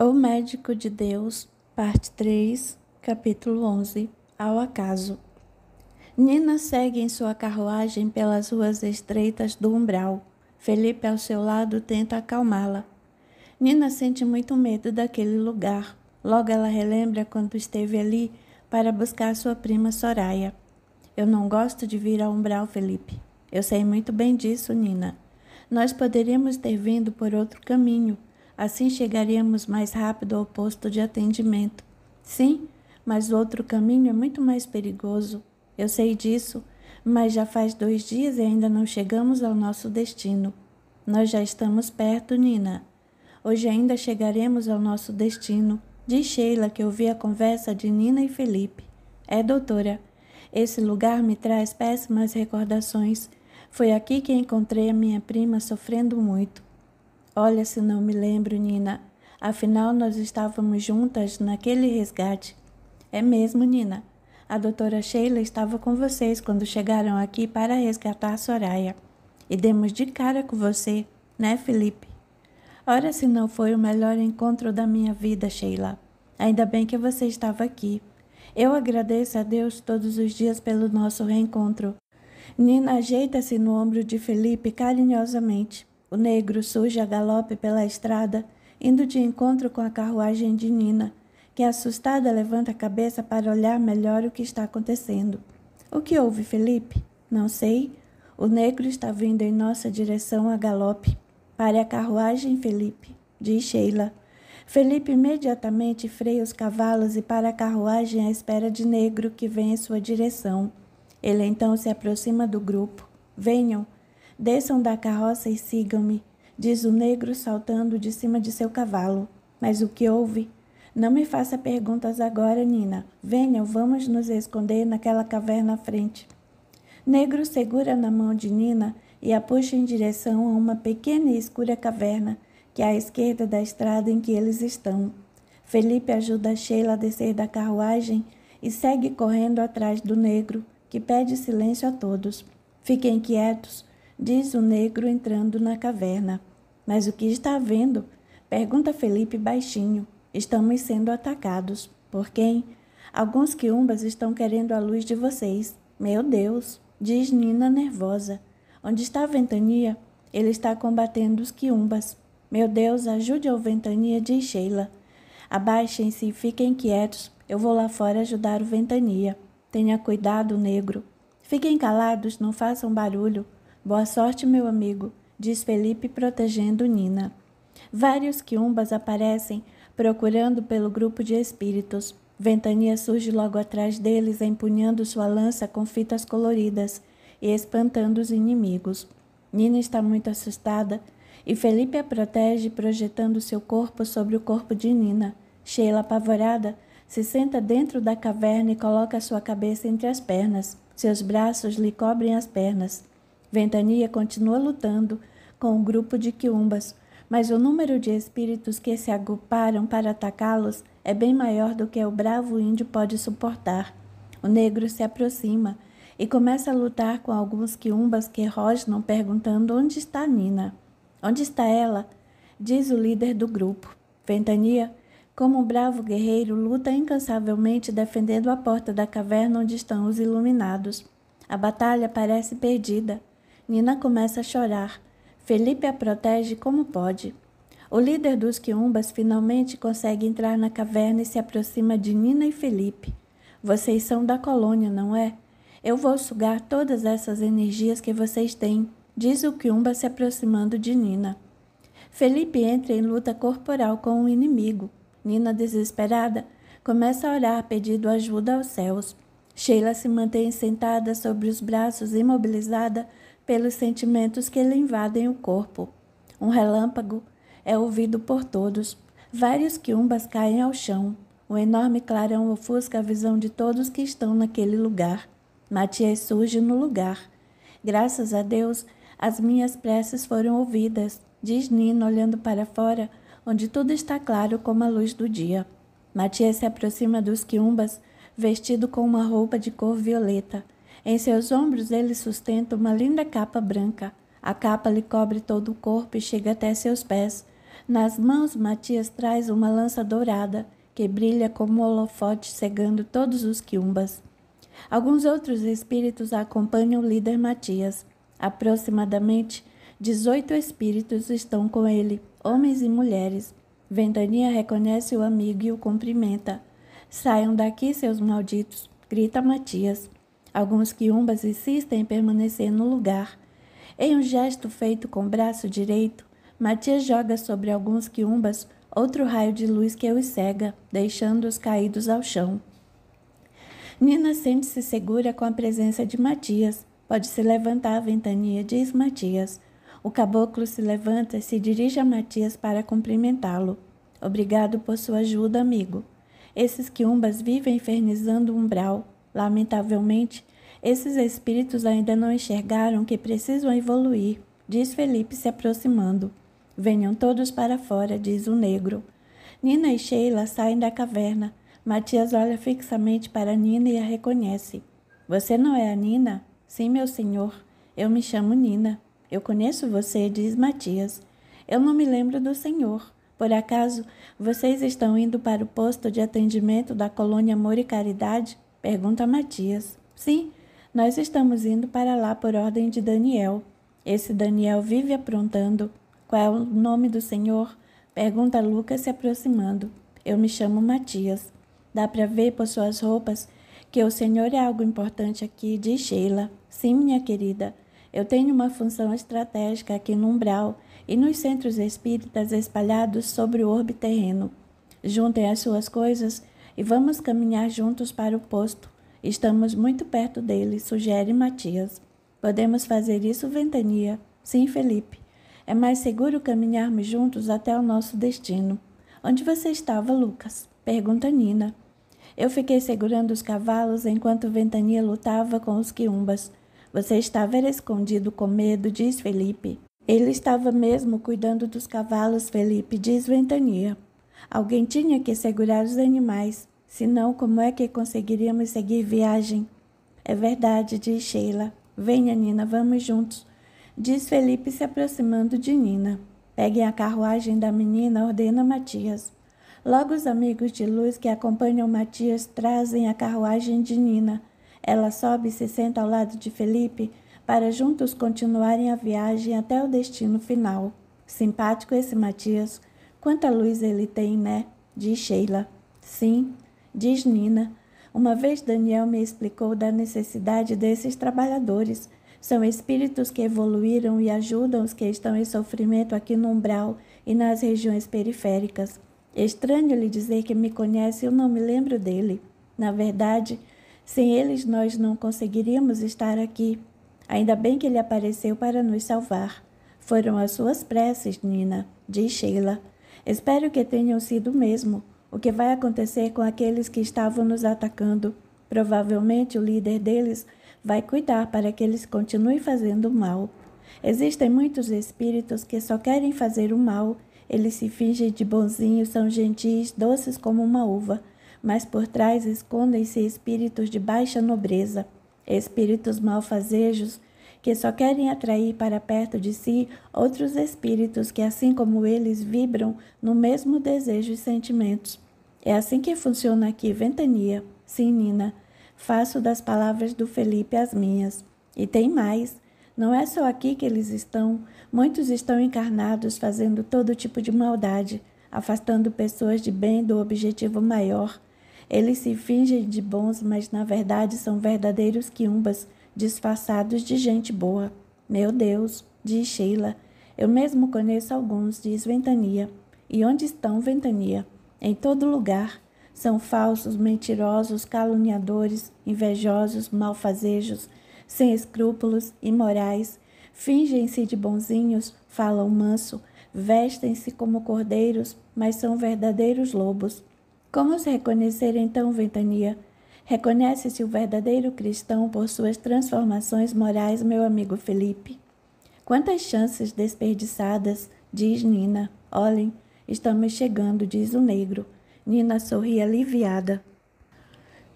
O Médico de Deus, parte 3, capítulo 11, ao acaso. Nina segue em sua carruagem pelas ruas estreitas do umbral. Felipe ao seu lado tenta acalmá-la. Nina sente muito medo daquele lugar. Logo ela relembra quando esteve ali para buscar sua prima Soraya. Eu não gosto de vir ao umbral, Felipe. Eu sei muito bem disso, Nina. Nós poderíamos ter vindo por outro caminho Assim chegaríamos mais rápido ao posto de atendimento. Sim, mas o outro caminho é muito mais perigoso. Eu sei disso, mas já faz dois dias e ainda não chegamos ao nosso destino. Nós já estamos perto, Nina. Hoje ainda chegaremos ao nosso destino, diz Sheila, que ouvi a conversa de Nina e Felipe. É, doutora. Esse lugar me traz péssimas recordações. Foi aqui que encontrei a minha prima sofrendo muito. Olha se não me lembro, Nina. Afinal, nós estávamos juntas naquele resgate. É mesmo, Nina. A doutora Sheila estava com vocês quando chegaram aqui para resgatar Soraya. E demos de cara com você, né, Felipe? Ora, se não foi o melhor encontro da minha vida, Sheila. Ainda bem que você estava aqui. Eu agradeço a Deus todos os dias pelo nosso reencontro. Nina ajeita-se no ombro de Felipe carinhosamente. O negro surge a galope pela estrada, indo de encontro com a carruagem de Nina, que assustada levanta a cabeça para olhar melhor o que está acontecendo. O que houve, Felipe? Não sei. O negro está vindo em nossa direção a galope. Pare a carruagem, Felipe, diz Sheila. Felipe imediatamente freia os cavalos e para a carruagem à espera de negro que vem em sua direção. Ele então se aproxima do grupo. Venham, Desçam da carroça e sigam-me, diz o negro saltando de cima de seu cavalo. Mas o que houve? Não me faça perguntas agora, Nina. Venham, vamos nos esconder naquela caverna à frente. Negro segura na mão de Nina e a puxa em direção a uma pequena e escura caverna que é à esquerda da estrada em que eles estão. Felipe ajuda Sheila a descer da carruagem e segue correndo atrás do negro, que pede silêncio a todos. Fiquem quietos, diz o negro entrando na caverna. Mas o que está vendo? Pergunta Felipe baixinho. Estamos sendo atacados. Por quem? Alguns quiumbas estão querendo a luz de vocês. Meu Deus, diz Nina nervosa. Onde está a ventania? Ele está combatendo os quiumbas. Meu Deus, ajude a ventania, diz Sheila. Abaixem-se, fiquem quietos. Eu vou lá fora ajudar o ventania. Tenha cuidado, negro. Fiquem calados, não façam barulho. Boa sorte, meu amigo, diz Felipe protegendo Nina. Vários quiumbas aparecem, procurando pelo grupo de espíritos. Ventania surge logo atrás deles, empunhando sua lança com fitas coloridas e espantando os inimigos. Nina está muito assustada e Felipe a protege, projetando seu corpo sobre o corpo de Nina. Sheila, apavorada, se senta dentro da caverna e coloca sua cabeça entre as pernas. Seus braços lhe cobrem as pernas. Ventania continua lutando com o um grupo de quiumbas, mas o número de espíritos que se agruparam para atacá-los é bem maior do que o bravo índio pode suportar. O negro se aproxima e começa a lutar com alguns quiumbas que rosnam perguntando onde está Nina. Onde está ela? diz o líder do grupo. Ventania, como um bravo guerreiro, luta incansavelmente defendendo a porta da caverna onde estão os iluminados. A batalha parece perdida. Nina começa a chorar. Felipe a protege como pode. O líder dos quiumbas finalmente consegue entrar na caverna e se aproxima de Nina e Felipe. Vocês são da colônia, não é? Eu vou sugar todas essas energias que vocês têm, diz o quiumba se aproximando de Nina. Felipe entra em luta corporal com o inimigo. Nina, desesperada, começa a orar pedindo ajuda aos céus. Sheila se mantém sentada sobre os braços, imobilizada, pelos sentimentos que lhe invadem o corpo. Um relâmpago é ouvido por todos. Vários quiumbas caem ao chão. O enorme clarão ofusca a visão de todos que estão naquele lugar. Matias surge no lugar. Graças a Deus, as minhas preces foram ouvidas, diz Nina olhando para fora, onde tudo está claro como a luz do dia. Matias se aproxima dos quiumbas, vestido com uma roupa de cor violeta. Em seus ombros ele sustenta uma linda capa branca. A capa lhe cobre todo o corpo e chega até seus pés. Nas mãos, Matias traz uma lança dourada que brilha como um holofote, cegando todos os quiumbas. Alguns outros espíritos acompanham o líder Matias. Aproximadamente 18 espíritos estão com ele, homens e mulheres. Ventania reconhece o amigo e o cumprimenta. Saiam daqui, seus malditos, grita Matias. Alguns quiumbas insistem em permanecer no lugar. Em um gesto feito com o braço direito, Matias joga sobre alguns quiumbas outro raio de luz que os cega, deixando-os caídos ao chão. Nina sente-se segura com a presença de Matias. Pode se levantar ventania, diz Matias. O caboclo se levanta e se dirige a Matias para cumprimentá-lo. Obrigado por sua ajuda, amigo. Esses quiumbas vivem infernizando o umbral. Lamentavelmente, esses espíritos ainda não enxergaram que precisam evoluir, diz Felipe se aproximando. Venham todos para fora, diz o negro. Nina e Sheila saem da caverna. Matias olha fixamente para Nina e a reconhece. Você não é a Nina? Sim, meu senhor. Eu me chamo Nina. Eu conheço você, diz Matias. Eu não me lembro do senhor. Por acaso, vocês estão indo para o posto de atendimento da colônia Amor e Caridade? Pergunta Matias. Sim, nós estamos indo para lá por ordem de Daniel. Esse Daniel vive aprontando. Qual é o nome do Senhor? Pergunta Lucas se aproximando. Eu me chamo Matias. Dá para ver por suas roupas que o Senhor é algo importante aqui, diz Sheila. Sim, minha querida. Eu tenho uma função estratégica aqui no Umbral e nos centros espíritas espalhados sobre o orbe terreno. Juntem as suas coisas e vamos caminhar juntos para o posto. Estamos muito perto dele, sugere Matias. Podemos fazer isso, Ventania? Sim, Felipe. É mais seguro caminharmos juntos até o nosso destino. Onde você estava, Lucas? Pergunta Nina. Eu fiquei segurando os cavalos enquanto Ventania lutava com os quiumbas. Você estava escondido com medo, diz Felipe. Ele estava mesmo cuidando dos cavalos, Felipe, diz Ventania. Alguém tinha que segurar os animais. Senão, como é que conseguiríamos seguir viagem? É verdade, diz Sheila. Venha, Nina, vamos juntos, diz Felipe se aproximando de Nina. Peguem a carruagem da menina, ordena Matias. Logo os amigos de luz que acompanham Matias trazem a carruagem de Nina. Ela sobe e se senta ao lado de Felipe para juntos continuarem a viagem até o destino final. Simpático esse Matias. Quanta luz ele tem, né? Diz Sheila. Sim, diz Nina. Uma vez Daniel me explicou da necessidade desses trabalhadores. São espíritos que evoluíram e ajudam os que estão em sofrimento aqui no umbral e nas regiões periféricas. Estranho lhe dizer que me conhece, eu não me lembro dele. Na verdade, sem eles nós não conseguiríamos estar aqui. Ainda bem que ele apareceu para nos salvar. Foram as suas preces, Nina, diz Sheila. Espero que tenham sido mesmo o que vai acontecer com aqueles que estavam nos atacando. Provavelmente o líder deles vai cuidar para que eles continuem fazendo mal. Existem muitos espíritos que só querem fazer o mal. Eles se fingem de bonzinhos, são gentis, doces como uma uva, mas por trás escondem-se espíritos de baixa nobreza, espíritos malfazejos que só querem atrair para perto de si outros espíritos que, assim como eles, vibram no mesmo desejo e sentimentos. É assim que funciona aqui, Ventania. Sim, Nina. Faço das palavras do Felipe as minhas. E tem mais. Não é só aqui que eles estão. Muitos estão encarnados fazendo todo tipo de maldade, afastando pessoas de bem do objetivo maior. Eles se fingem de bons, mas na verdade são verdadeiros quiumbas disfarçados de gente boa. Meu Deus, diz Sheila. Eu mesmo conheço alguns, diz Ventania. E onde estão Ventania? Em todo lugar. São falsos, mentirosos, caluniadores, invejosos, malfazejos, sem escrúpulos, imorais. Fingem-se de bonzinhos, falam manso, vestem-se como cordeiros, mas são verdadeiros lobos. Como os reconhecer então, Ventania? Reconhece-se o verdadeiro cristão por suas transformações morais, meu amigo Felipe. Quantas chances desperdiçadas, diz Nina. Olhem, estamos chegando, diz o negro. Nina sorri aliviada.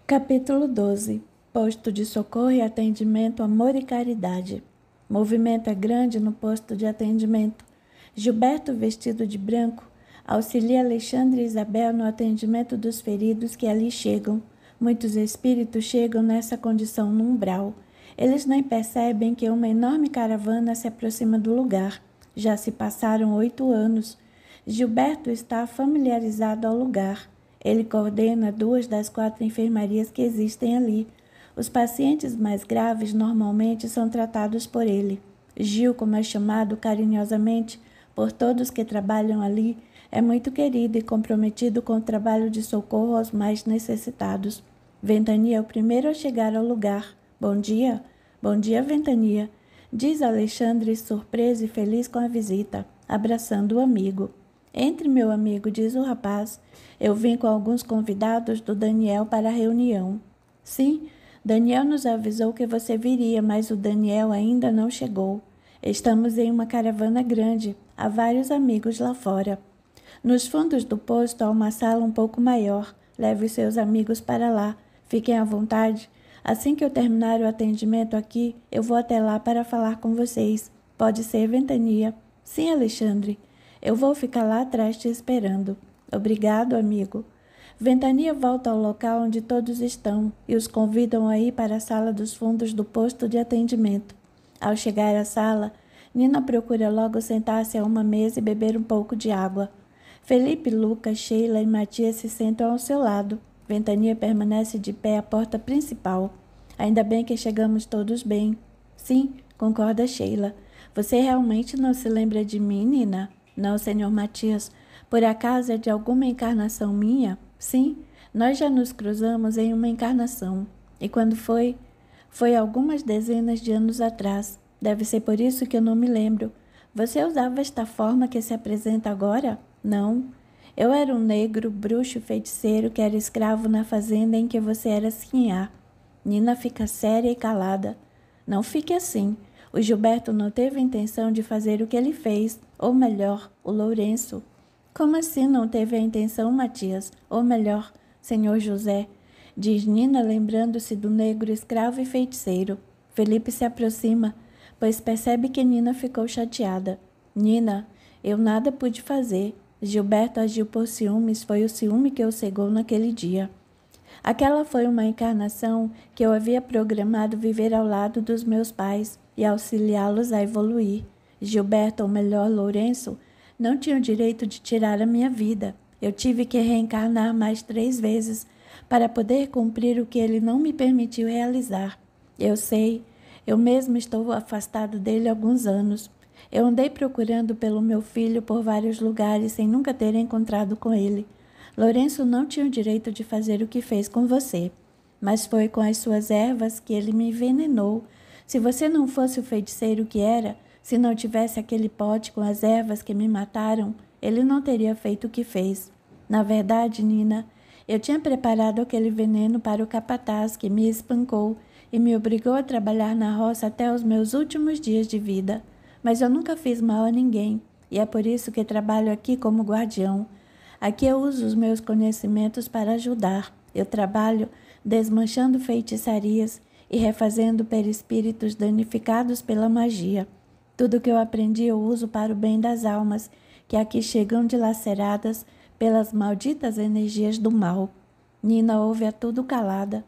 Capítulo 12 Posto de socorro e atendimento, amor e caridade. Movimento é grande no posto de atendimento. Gilberto, vestido de branco, auxilia Alexandre e Isabel no atendimento dos feridos que ali chegam. Muitos espíritos chegam nessa condição no umbral. Eles nem percebem que uma enorme caravana se aproxima do lugar. Já se passaram oito anos. Gilberto está familiarizado ao lugar. Ele coordena duas das quatro enfermarias que existem ali. Os pacientes mais graves normalmente são tratados por ele. Gil, como é chamado carinhosamente por todos que trabalham ali, é muito querido e comprometido com o trabalho de socorro aos mais necessitados. Ventania é o primeiro a chegar ao lugar. Bom dia. Bom dia, Ventania. Diz Alexandre, surpreso e feliz com a visita, abraçando o amigo. Entre, meu amigo, diz o rapaz. Eu vim com alguns convidados do Daniel para a reunião. Sim, Daniel nos avisou que você viria, mas o Daniel ainda não chegou. Estamos em uma caravana grande, há vários amigos lá fora. Nos fundos do posto há uma sala um pouco maior. Leve os seus amigos para lá. Fiquem à vontade. Assim que eu terminar o atendimento aqui, eu vou até lá para falar com vocês. Pode ser ventania. Sim, Alexandre. Eu vou ficar lá atrás te esperando. Obrigado, amigo. Ventania volta ao local onde todos estão e os convidam a ir para a sala dos fundos do posto de atendimento. Ao chegar à sala, Nina procura logo sentar-se a uma mesa e beber um pouco de água. Felipe, Lucas, Sheila e Matias se sentam ao seu lado. Ventania permanece de pé à porta principal. Ainda bem que chegamos todos bem. Sim, concorda Sheila. Você realmente não se lembra de mim, Nina? Não, senhor Matias. Por acaso é de alguma encarnação minha? Sim, nós já nos cruzamos em uma encarnação. E quando foi? Foi algumas dezenas de anos atrás. Deve ser por isso que eu não me lembro. Você usava esta forma que se apresenta agora? Não. Eu era um negro, bruxo, feiticeiro que era escravo na fazenda em que você era sinhá. Nina fica séria e calada. Não fique assim. O Gilberto não teve intenção de fazer o que ele fez, ou melhor, o Lourenço. Como assim não teve a intenção, Matias? Ou melhor, senhor José? Diz Nina, lembrando-se do negro escravo e feiticeiro. Felipe se aproxima, pois percebe que Nina ficou chateada. Nina, eu nada pude fazer. Gilberto agiu por ciúmes, foi o ciúme que o cegou naquele dia. Aquela foi uma encarnação que eu havia programado viver ao lado dos meus pais e auxiliá-los a evoluir. Gilberto, ou melhor, Lourenço, não tinha o direito de tirar a minha vida. Eu tive que reencarnar mais três vezes para poder cumprir o que ele não me permitiu realizar. Eu sei, eu mesmo estou afastado dele há alguns anos. Eu andei procurando pelo meu filho por vários lugares sem nunca ter encontrado com ele. Lourenço não tinha o direito de fazer o que fez com você, mas foi com as suas ervas que ele me envenenou. Se você não fosse o feiticeiro que era, se não tivesse aquele pote com as ervas que me mataram, ele não teria feito o que fez. Na verdade, Nina, eu tinha preparado aquele veneno para o capataz que me espancou e me obrigou a trabalhar na roça até os meus últimos dias de vida mas eu nunca fiz mal a ninguém e é por isso que trabalho aqui como guardião. Aqui eu uso os meus conhecimentos para ajudar. Eu trabalho desmanchando feitiçarias e refazendo perispíritos danificados pela magia. Tudo que eu aprendi eu uso para o bem das almas que aqui chegam dilaceradas pelas malditas energias do mal. Nina ouve a tudo calada.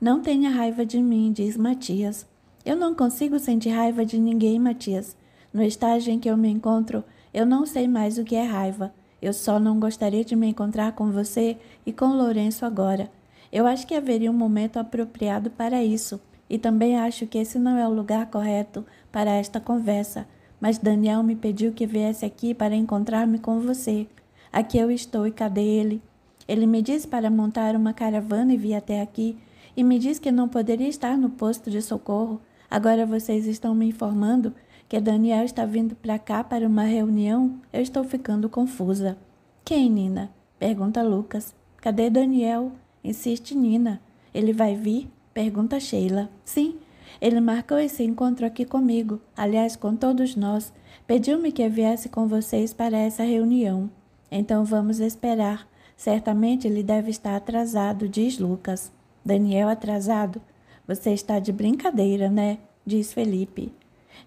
Não tenha raiva de mim, diz Matias. Eu não consigo sentir raiva de ninguém, Matias. No estágio em que eu me encontro, eu não sei mais o que é raiva. Eu só não gostaria de me encontrar com você e com Lourenço agora. Eu acho que haveria um momento apropriado para isso, e também acho que esse não é o lugar correto para esta conversa. Mas Daniel me pediu que viesse aqui para encontrar-me com você. Aqui eu estou e cadê ele? Ele me disse para montar uma caravana e vir até aqui, e me disse que não poderia estar no posto de socorro. Agora vocês estão me informando que Daniel está vindo para cá para uma reunião, eu estou ficando confusa. Quem, Nina? Pergunta Lucas. Cadê Daniel? Insiste Nina. Ele vai vir? Pergunta Sheila. Sim, ele marcou esse encontro aqui comigo, aliás, com todos nós. Pediu-me que viesse com vocês para essa reunião. Então vamos esperar. Certamente ele deve estar atrasado, diz Lucas. Daniel atrasado? Você está de brincadeira, né? Diz Felipe.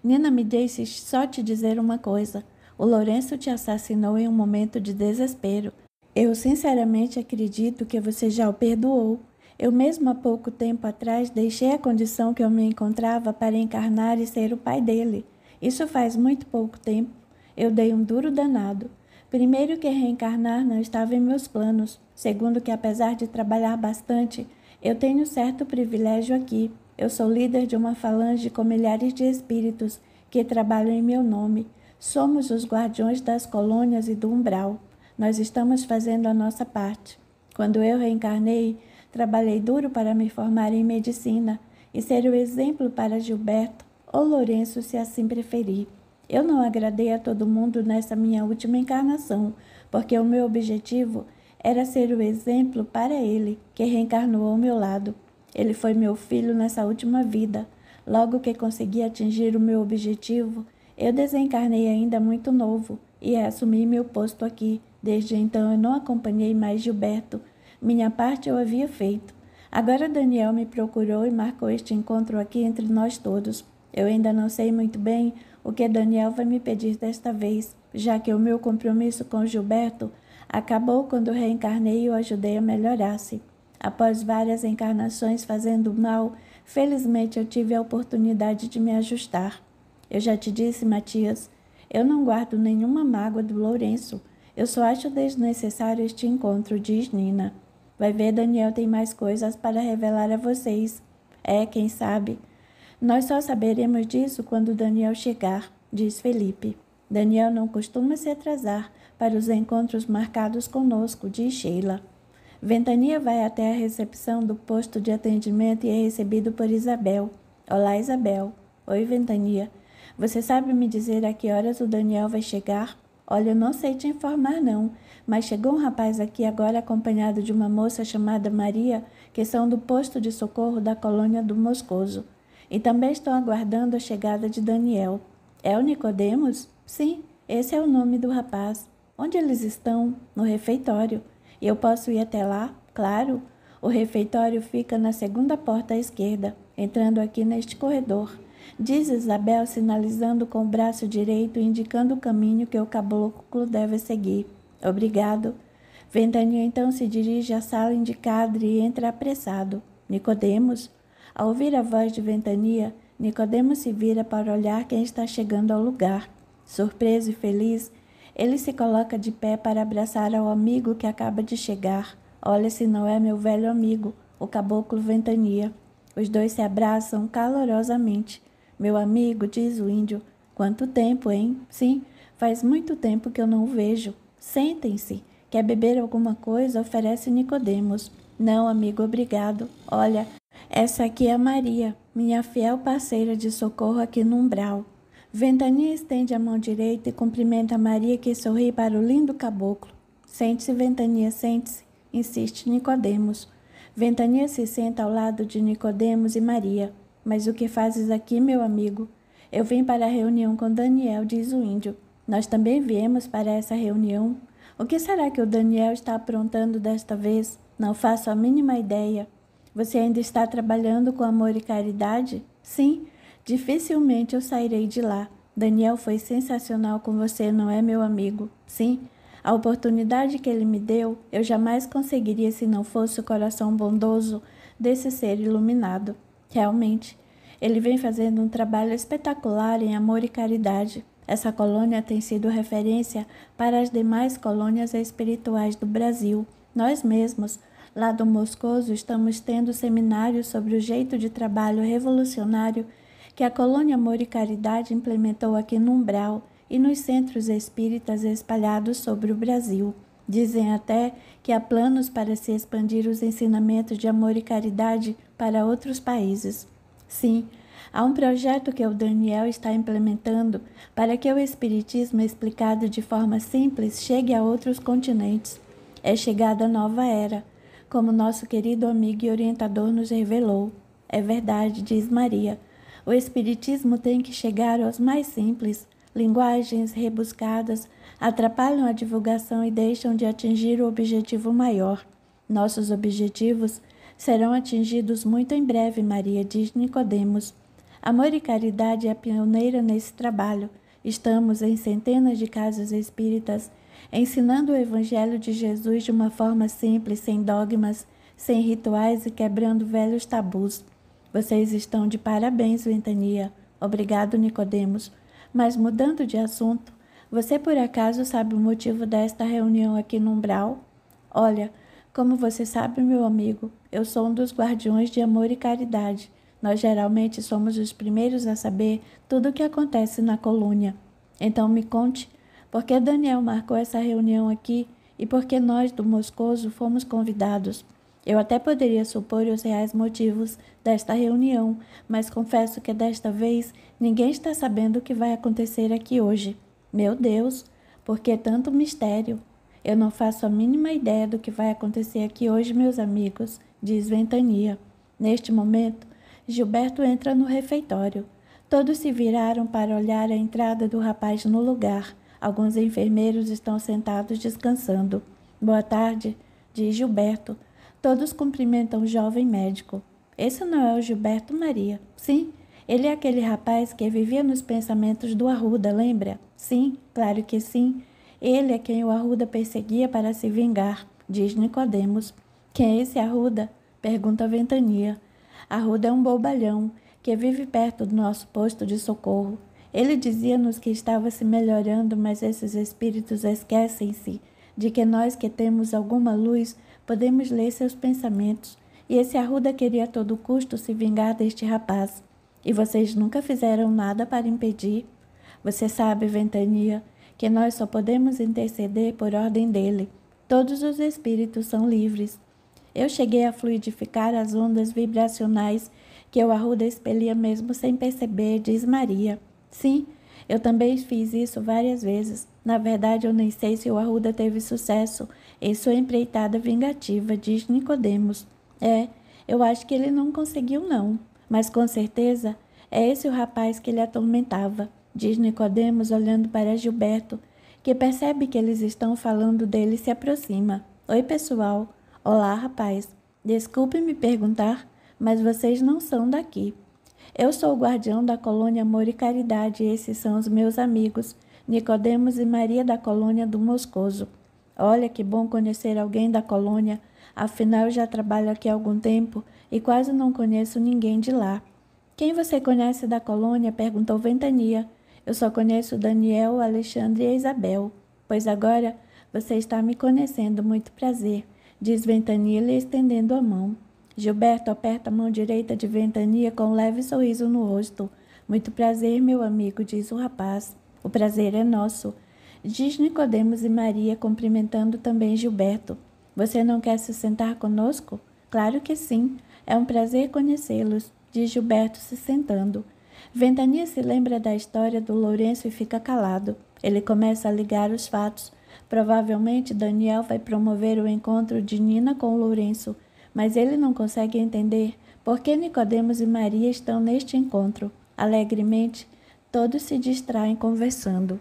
Nina me deixe só te dizer uma coisa. O Lourenço te assassinou em um momento de desespero. Eu sinceramente acredito que você já o perdoou. Eu mesmo há pouco tempo atrás deixei a condição que eu me encontrava para encarnar e ser o pai dele. Isso faz muito pouco tempo. Eu dei um duro danado. Primeiro que reencarnar não estava em meus planos. Segundo que apesar de trabalhar bastante, eu tenho certo privilégio aqui. Eu sou líder de uma falange com milhares de espíritos que trabalham em meu nome. Somos os guardiões das colônias e do umbral. Nós estamos fazendo a nossa parte. Quando eu reencarnei, trabalhei duro para me formar em medicina e ser o exemplo para Gilberto ou Lourenço, se assim preferir. Eu não agradei a todo mundo nessa minha última encarnação, porque o meu objetivo era ser o exemplo para ele que reencarnou ao meu lado. Ele foi meu filho nessa última vida. Logo que consegui atingir o meu objetivo, eu desencarnei ainda muito novo e assumi meu posto aqui. Desde então eu não acompanhei mais Gilberto. Minha parte eu havia feito. Agora Daniel me procurou e marcou este encontro aqui entre nós todos. Eu ainda não sei muito bem o que Daniel vai me pedir desta vez, já que o meu compromisso com Gilberto acabou quando reencarnei e o ajudei a melhorar-se. Após várias encarnações fazendo mal, felizmente eu tive a oportunidade de me ajustar. Eu já te disse, Matias, eu não guardo nenhuma mágoa do Lourenço. Eu só acho desnecessário este encontro, diz Nina. Vai ver, Daniel tem mais coisas para revelar a vocês. É, quem sabe. Nós só saberemos disso quando Daniel chegar, diz Felipe. Daniel não costuma se atrasar para os encontros marcados conosco, diz Sheila. Ventania vai até a recepção do posto de atendimento e é recebido por Isabel. Olá, Isabel. Oi, Ventania. Você sabe me dizer a que horas o Daniel vai chegar? Olha, eu não sei te informar, não, mas chegou um rapaz aqui agora acompanhado de uma moça chamada Maria, que são do posto de socorro da colônia do Moscoso. E também estou aguardando a chegada de Daniel. É o Nicodemos? Sim, esse é o nome do rapaz. Onde eles estão? No refeitório. Eu posso ir até lá? Claro. O refeitório fica na segunda porta à esquerda, entrando aqui neste corredor. Diz Isabel, sinalizando com o braço direito, indicando o caminho que o caboclo deve seguir. Obrigado. Ventania então se dirige à sala indicada e entra apressado. Nicodemos? Ao ouvir a voz de Ventania, Nicodemos se vira para olhar quem está chegando ao lugar. Surpreso e feliz, ele se coloca de pé para abraçar ao amigo que acaba de chegar. Olha se não é meu velho amigo, o caboclo Ventania. Os dois se abraçam calorosamente. Meu amigo, diz o índio. Quanto tempo, hein? Sim, faz muito tempo que eu não o vejo. Sentem-se. Quer beber alguma coisa? Oferece Nicodemos. Não, amigo, obrigado. Olha, essa aqui é Maria, minha fiel parceira de socorro aqui no umbral. Ventania estende a mão direita e cumprimenta Maria, que sorri para o lindo caboclo. Sente-se, Ventania, sente-se, insiste Nicodemos. Ventania se senta ao lado de Nicodemos e Maria. Mas o que fazes aqui, meu amigo? Eu vim para a reunião com Daniel, diz o índio. Nós também viemos para essa reunião. O que será que o Daniel está aprontando desta vez? Não faço a mínima ideia. Você ainda está trabalhando com amor e caridade? Sim, Dificilmente eu sairei de lá. Daniel foi sensacional com você, não é, meu amigo? Sim, a oportunidade que ele me deu eu jamais conseguiria se não fosse o coração bondoso desse ser iluminado. Realmente, ele vem fazendo um trabalho espetacular em amor e caridade. Essa colônia tem sido referência para as demais colônias espirituais do Brasil. Nós mesmos, lá do Moscoso, estamos tendo seminários sobre o jeito de trabalho revolucionário que a Colônia Amor e Caridade implementou aqui no Umbral e nos centros espíritas espalhados sobre o Brasil. Dizem até que há planos para se expandir os ensinamentos de amor e caridade para outros países. Sim, há um projeto que o Daniel está implementando para que o Espiritismo explicado de forma simples chegue a outros continentes. É chegada a nova era, como nosso querido amigo e orientador nos revelou. É verdade, diz Maria. O Espiritismo tem que chegar aos mais simples. Linguagens rebuscadas atrapalham a divulgação e deixam de atingir o objetivo maior. Nossos objetivos serão atingidos muito em breve, Maria diz Nicodemos. Amor e caridade é pioneira nesse trabalho. Estamos em centenas de casas espíritas ensinando o evangelho de Jesus de uma forma simples, sem dogmas, sem rituais e quebrando velhos tabus. Vocês estão de parabéns, Ventania. Obrigado, Nicodemos. Mas mudando de assunto, você por acaso sabe o motivo desta reunião aqui no Umbral? Olha, como você sabe, meu amigo, eu sou um dos guardiões de amor e caridade. Nós geralmente somos os primeiros a saber tudo o que acontece na colônia. Então me conte, por que Daniel marcou essa reunião aqui e por que nós do Moscoso fomos convidados? Eu até poderia supor os reais motivos desta reunião, mas confesso que desta vez ninguém está sabendo o que vai acontecer aqui hoje. Meu Deus, por que tanto mistério? Eu não faço a mínima ideia do que vai acontecer aqui hoje, meus amigos, diz Ventania. Neste momento, Gilberto entra no refeitório. Todos se viraram para olhar a entrada do rapaz no lugar. Alguns enfermeiros estão sentados descansando. Boa tarde, diz Gilberto, Todos cumprimentam o jovem médico. Esse não é o Gilberto Maria. Sim, ele é aquele rapaz que vivia nos pensamentos do Arruda, lembra? Sim, claro que sim. Ele é quem o Arruda perseguia para se vingar, diz Nicodemos. Quem é esse Arruda? pergunta a Ventania. Arruda é um bobalhão que vive perto do nosso posto de socorro. Ele dizia-nos que estava se melhorando, mas esses espíritos esquecem-se de que nós que temos alguma luz Podemos ler seus pensamentos. E esse Arruda queria a todo custo se vingar deste rapaz. E vocês nunca fizeram nada para impedir. Você sabe, Ventania, que nós só podemos interceder por ordem dele. Todos os espíritos são livres. Eu cheguei a fluidificar as ondas vibracionais que o Arruda expelia mesmo sem perceber, diz Maria. Sim, eu também fiz isso várias vezes. Na verdade, eu nem sei se o Arruda teve sucesso, e sua empreitada vingativa, diz Nicodemos. É, eu acho que ele não conseguiu, não. Mas com certeza é esse o rapaz que ele atormentava, diz Nicodemos, olhando para Gilberto, que percebe que eles estão falando dele e se aproxima. Oi, pessoal. Olá, rapaz. Desculpe me perguntar, mas vocês não são daqui. Eu sou o guardião da colônia Amor e Caridade e esses são os meus amigos, Nicodemos e Maria da colônia do Moscoso. Olha que bom conhecer alguém da colônia, afinal eu já trabalho aqui há algum tempo e quase não conheço ninguém de lá. Quem você conhece da colônia? perguntou Ventania. Eu só conheço Daniel, Alexandre e Isabel. Pois agora você está me conhecendo, muito prazer, diz Ventania lhe estendendo a mão. Gilberto aperta a mão direita de Ventania com um leve sorriso no rosto. Muito prazer, meu amigo, diz o rapaz. O prazer é nosso. Diz Nicodemos e Maria, cumprimentando também Gilberto. Você não quer se sentar conosco? Claro que sim. É um prazer conhecê-los, diz Gilberto se sentando. Ventania se lembra da história do Lourenço e fica calado. Ele começa a ligar os fatos. Provavelmente Daniel vai promover o encontro de Nina com Lourenço, mas ele não consegue entender por que Nicodemos e Maria estão neste encontro. Alegremente, todos se distraem conversando.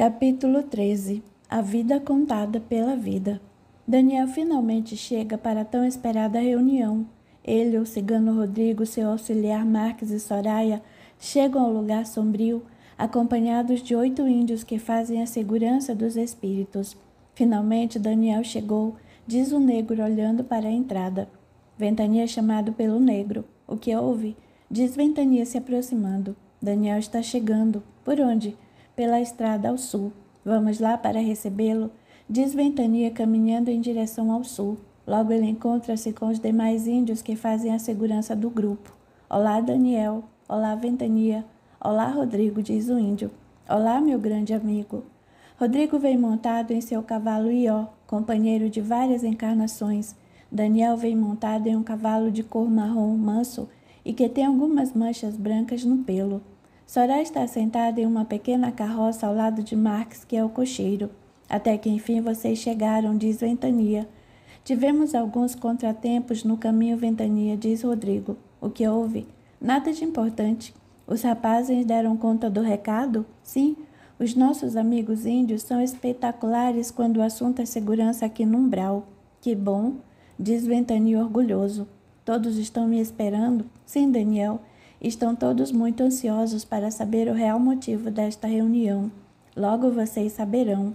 Capítulo 13 A Vida Contada pela Vida Daniel finalmente chega para a tão esperada reunião. Ele, o cigano Rodrigo, seu auxiliar Marques e Soraya chegam ao lugar sombrio, acompanhados de oito índios que fazem a segurança dos espíritos. Finalmente, Daniel chegou, diz o negro olhando para a entrada. Ventania é chamado pelo negro. O que houve? Diz Ventania se aproximando. Daniel está chegando. Por onde? pela estrada ao sul. Vamos lá para recebê-lo? Diz Ventania caminhando em direção ao sul. Logo ele encontra-se com os demais índios que fazem a segurança do grupo. Olá, Daniel. Olá, Ventania. Olá, Rodrigo, diz o índio. Olá, meu grande amigo. Rodrigo vem montado em seu cavalo Ió, companheiro de várias encarnações. Daniel vem montado em um cavalo de cor marrom manso e que tem algumas manchas brancas no pelo. Sorá está sentada em uma pequena carroça ao lado de Marx, que é o cocheiro. Até que enfim vocês chegaram, diz Ventania. Tivemos alguns contratempos no caminho, Ventania, diz Rodrigo. O que houve? Nada de importante. Os rapazes deram conta do recado? Sim. Os nossos amigos índios são espetaculares quando o assunto é segurança aqui no umbral. Que bom, diz Ventania orgulhoso. Todos estão me esperando? Sim, Daniel. Estão todos muito ansiosos para saber o real motivo desta reunião. Logo vocês saberão.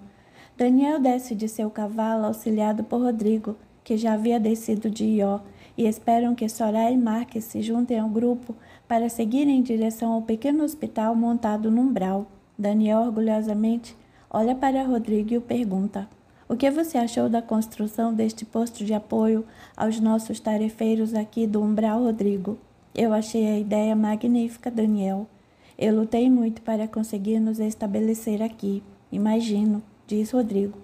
Daniel desce de seu cavalo, auxiliado por Rodrigo, que já havia descido de Ió, e esperam que Sorá e Marques se juntem ao grupo para seguirem em direção ao pequeno hospital montado no umbral. Daniel orgulhosamente olha para Rodrigo e o pergunta: O que você achou da construção deste posto de apoio aos nossos tarefeiros aqui do umbral, Rodrigo? Eu achei a ideia magnífica, Daniel. Eu lutei muito para conseguir nos estabelecer aqui, imagino, diz Rodrigo.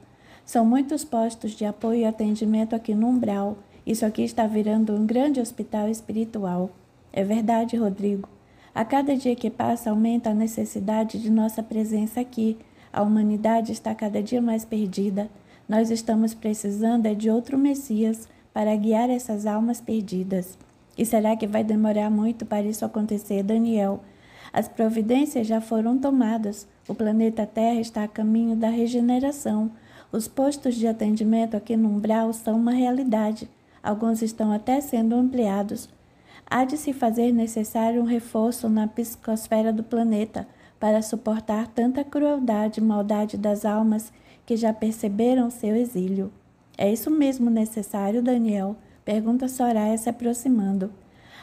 São muitos postos de apoio e atendimento aqui no Umbral. Isso aqui está virando um grande hospital espiritual. É verdade, Rodrigo. A cada dia que passa, aumenta a necessidade de nossa presença aqui. A humanidade está cada dia mais perdida. Nós estamos precisando é de outro Messias para guiar essas almas perdidas. E será que vai demorar muito para isso acontecer, Daniel? As providências já foram tomadas. O planeta Terra está a caminho da regeneração. Os postos de atendimento aqui no Umbral são uma realidade. Alguns estão até sendo ampliados. Há de se fazer necessário um reforço na psicosfera do planeta para suportar tanta crueldade e maldade das almas que já perceberam seu exílio. É isso mesmo necessário, Daniel. Pergunta Soraya se aproximando.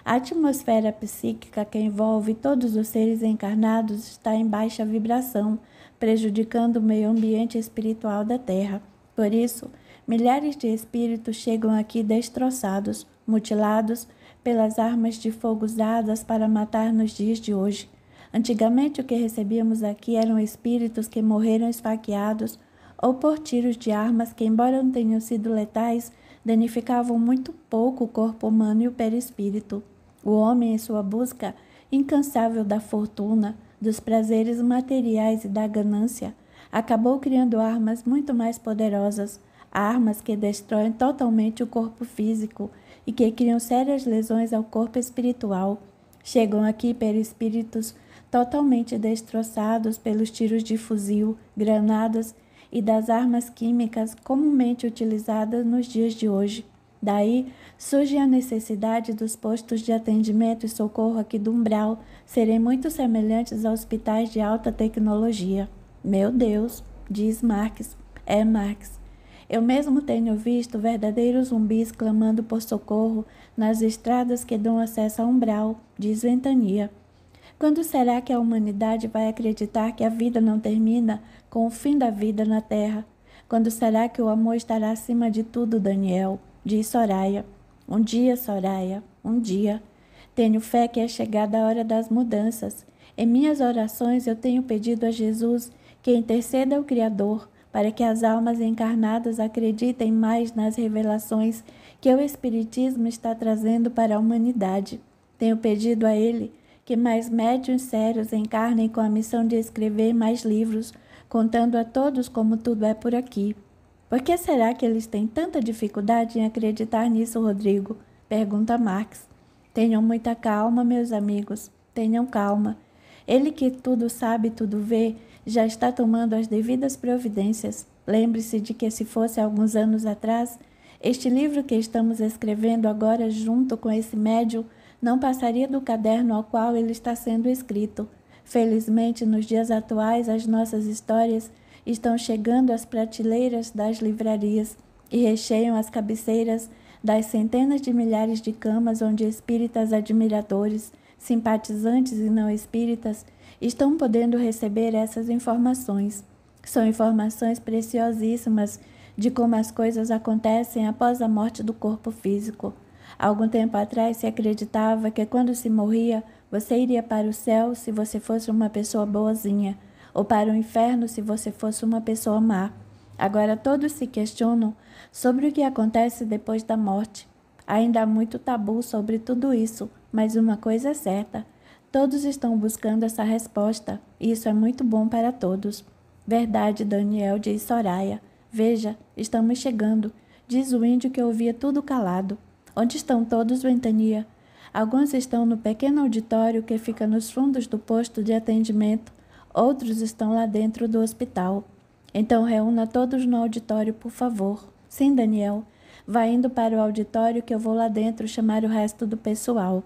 A atmosfera psíquica que envolve todos os seres encarnados está em baixa vibração, prejudicando o meio ambiente espiritual da Terra. Por isso, milhares de espíritos chegam aqui destroçados, mutilados pelas armas de fogo usadas para matar nos dias de hoje. Antigamente, o que recebíamos aqui eram espíritos que morreram esfaqueados ou por tiros de armas que, embora não tenham sido letais, danificavam muito pouco o corpo humano e o perispírito. O homem, em sua busca incansável da fortuna, dos prazeres materiais e da ganância, acabou criando armas muito mais poderosas, armas que destroem totalmente o corpo físico e que criam sérias lesões ao corpo espiritual. Chegam aqui perispíritos totalmente destroçados pelos tiros de fuzil, granadas e das armas químicas comumente utilizadas nos dias de hoje. Daí surge a necessidade dos postos de atendimento e socorro aqui do Umbral serem muito semelhantes a hospitais de alta tecnologia. Meu Deus, diz Marx. É Marx. Eu mesmo tenho visto verdadeiros zumbis clamando por socorro nas estradas que dão acesso ao Umbral, diz Ventania. Quando será que a humanidade vai acreditar que a vida não termina com o fim da vida na Terra? Quando será que o amor estará acima de tudo, Daniel? Diz Soraya. Um dia, Soraya, um dia. Tenho fé que é chegada a hora das mudanças. Em minhas orações eu tenho pedido a Jesus que interceda ao Criador para que as almas encarnadas acreditem mais nas revelações que o Espiritismo está trazendo para a humanidade. Tenho pedido a Ele que mais médiuns sérios encarnem com a missão de escrever mais livros, contando a todos como tudo é por aqui. Por que será que eles têm tanta dificuldade em acreditar nisso, Rodrigo? Pergunta Marx. Tenham muita calma, meus amigos, tenham calma. Ele que tudo sabe, tudo vê, já está tomando as devidas providências. Lembre-se de que, se fosse alguns anos atrás, este livro que estamos escrevendo agora, junto com esse médium, não passaria do caderno ao qual ele está sendo escrito. Felizmente, nos dias atuais, as nossas histórias estão chegando às prateleiras das livrarias e recheiam as cabeceiras das centenas de milhares de camas onde espíritas admiradores, simpatizantes e não espíritas estão podendo receber essas informações. São informações preciosíssimas de como as coisas acontecem após a morte do corpo físico. Algum tempo atrás se acreditava que quando se morria, você iria para o céu se você fosse uma pessoa boazinha, ou para o inferno se você fosse uma pessoa má. Agora todos se questionam sobre o que acontece depois da morte. Ainda há muito tabu sobre tudo isso, mas uma coisa é certa: todos estão buscando essa resposta, e isso é muito bom para todos. Verdade, Daniel, diz Soraya. Veja, estamos chegando, diz o índio que ouvia tudo calado. Onde estão todos, Ventania? Alguns estão no pequeno auditório que fica nos fundos do posto de atendimento, outros estão lá dentro do hospital. Então reúna todos no auditório, por favor. Sim, Daniel. Vá indo para o auditório que eu vou lá dentro chamar o resto do pessoal.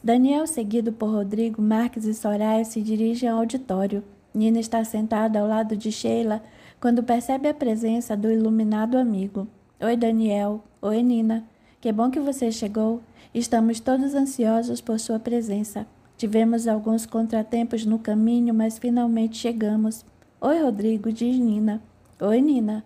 Daniel, seguido por Rodrigo, Marques e Soraya, se dirigem ao auditório. Nina está sentada ao lado de Sheila quando percebe a presença do iluminado amigo. Oi, Daniel. Oi, Nina. Que bom que você chegou. Estamos todos ansiosos por sua presença. Tivemos alguns contratempos no caminho, mas finalmente chegamos. Oi, Rodrigo, diz Nina. Oi, Nina.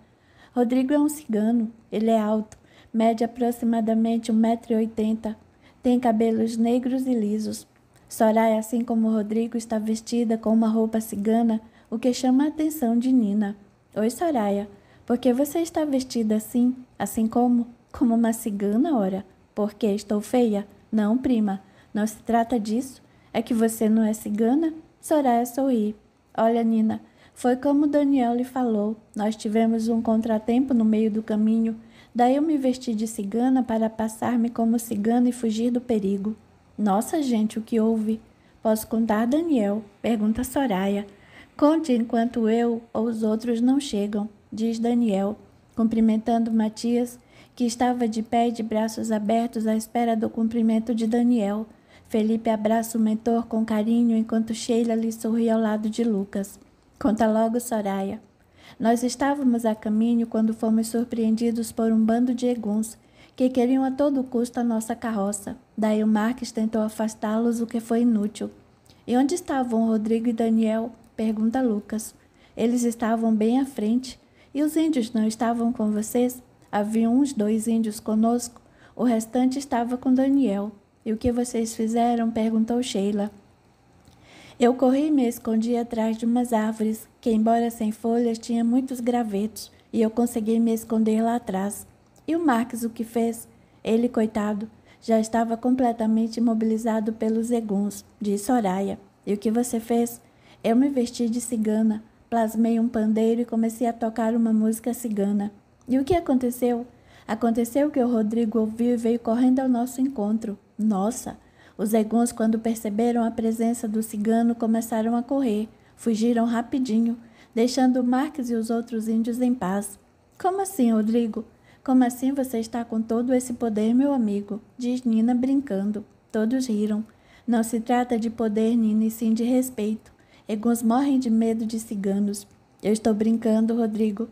Rodrigo é um cigano. Ele é alto, mede aproximadamente 1,80m. Tem cabelos negros e lisos. Soraya, assim como Rodrigo, está vestida com uma roupa cigana, o que chama a atenção de Nina. Oi, Soraya. Por que você está vestida assim? Assim como? Como uma cigana, ora. Porque estou feia? Não, prima. Não se trata disso. É que você não é cigana? Soraya sorri. Olha, Nina, foi como Daniel lhe falou. Nós tivemos um contratempo no meio do caminho. Daí eu me vesti de cigana para passar-me como cigana e fugir do perigo. Nossa, gente, o que houve? Posso contar, Daniel? Pergunta Soraya. Conte enquanto eu ou os outros não chegam, diz Daniel, cumprimentando Matias, que estava de pé de braços abertos à espera do cumprimento de Daniel. Felipe abraça o mentor com carinho enquanto Sheila lhe sorri ao lado de Lucas. Conta logo Soraya. Nós estávamos a caminho quando fomos surpreendidos por um bando de eguns que queriam a todo custo a nossa carroça. Daí o Marques tentou afastá-los, o que foi inútil. E onde estavam Rodrigo e Daniel? pergunta Lucas. Eles estavam bem à frente. E os índios não estavam com vocês? Havia uns dois índios conosco, o restante estava com Daniel. E o que vocês fizeram? perguntou Sheila. Eu corri e me escondi atrás de umas árvores, que, embora sem folhas, tinha muitos gravetos, e eu consegui me esconder lá atrás. E o Marques o que fez? Ele, coitado, já estava completamente imobilizado pelos eguns, disse Soraya. E o que você fez? Eu me vesti de cigana, plasmei um pandeiro e comecei a tocar uma música cigana. E o que aconteceu? Aconteceu que o Rodrigo ouviu e veio correndo ao nosso encontro. Nossa! Os egons, quando perceberam a presença do cigano, começaram a correr. Fugiram rapidinho, deixando Marques e os outros índios em paz. Como assim, Rodrigo? Como assim você está com todo esse poder, meu amigo? Diz Nina brincando. Todos riram. Não se trata de poder, Nina, e sim de respeito. Egons morrem de medo de ciganos. Eu estou brincando, Rodrigo.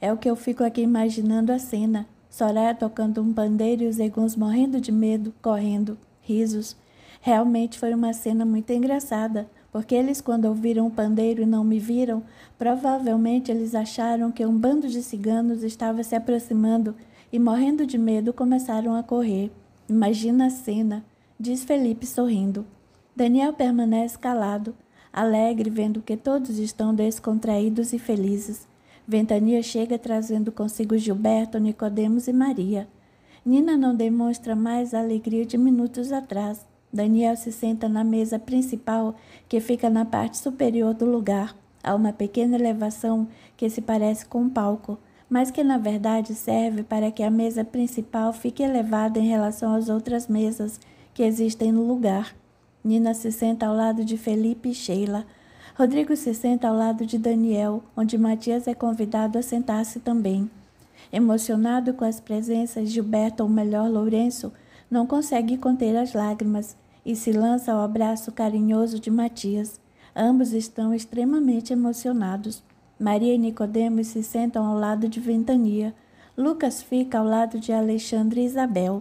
É o que eu fico aqui imaginando a cena. Soraya tocando um pandeiro e os eguns morrendo de medo, correndo, risos. Realmente foi uma cena muito engraçada, porque eles, quando ouviram o pandeiro e não me viram, provavelmente eles acharam que um bando de ciganos estava se aproximando e, morrendo de medo, começaram a correr. Imagina a cena, diz Felipe sorrindo. Daniel permanece calado, alegre, vendo que todos estão descontraídos e felizes. Ventania chega trazendo consigo Gilberto, Nicodemos e Maria. Nina não demonstra mais a alegria de minutos atrás. Daniel se senta na mesa principal, que fica na parte superior do lugar. Há uma pequena elevação que se parece com um palco, mas que na verdade serve para que a mesa principal fique elevada em relação às outras mesas que existem no lugar. Nina se senta ao lado de Felipe e Sheila. Rodrigo se senta ao lado de Daniel, onde Matias é convidado a sentar-se também. Emocionado com as presenças, de Gilberto, ou melhor, Lourenço, não consegue conter as lágrimas e se lança ao abraço carinhoso de Matias. Ambos estão extremamente emocionados. Maria e Nicodemos se sentam ao lado de Ventania. Lucas fica ao lado de Alexandre e Isabel.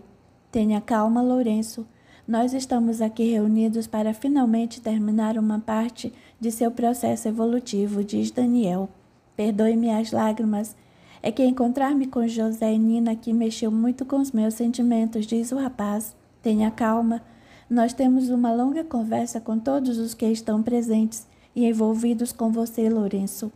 Tenha calma, Lourenço. Nós estamos aqui reunidos para finalmente terminar uma parte de seu processo evolutivo, diz Daniel. Perdoe-me as lágrimas. É que encontrar-me com José e Nina aqui mexeu muito com os meus sentimentos, diz o rapaz. Tenha calma. Nós temos uma longa conversa com todos os que estão presentes e envolvidos com você, Lourenço.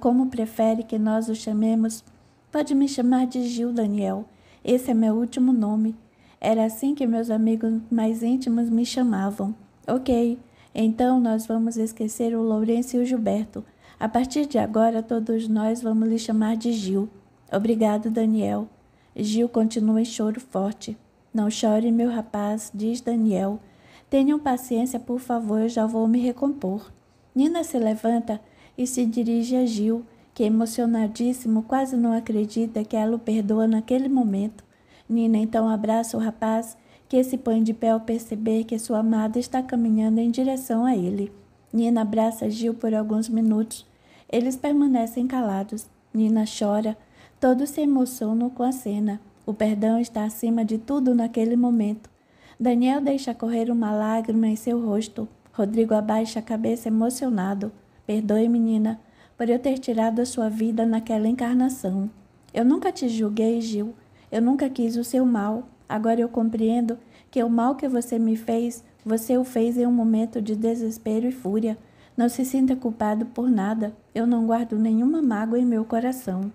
Como prefere que nós o chamemos? Pode me chamar de Gil Daniel. Esse é meu último nome. Era assim que meus amigos mais íntimos me chamavam. Ok, então nós vamos esquecer o Lourenço e o Gilberto. A partir de agora, todos nós vamos lhe chamar de Gil. Obrigado, Daniel. Gil continua em choro forte. Não chore, meu rapaz, diz Daniel. Tenham paciência, por favor, eu já vou me recompor. Nina se levanta e se dirige a Gil, que, é emocionadíssimo, quase não acredita que ela o perdoa naquele momento. Nina então abraça o rapaz que se põe de pé ao perceber que sua amada está caminhando em direção a ele. Nina abraça Gil por alguns minutos. Eles permanecem calados. Nina chora. Todos se emocionam com a cena. O perdão está acima de tudo naquele momento. Daniel deixa correr uma lágrima em seu rosto. Rodrigo abaixa a cabeça emocionado. Perdoe, menina, por eu ter tirado a sua vida naquela encarnação. Eu nunca te julguei, Gil. Eu nunca quis o seu mal. Agora eu compreendo que o mal que você me fez, você o fez em um momento de desespero e fúria. Não se sinta culpado por nada. Eu não guardo nenhuma mágoa em meu coração.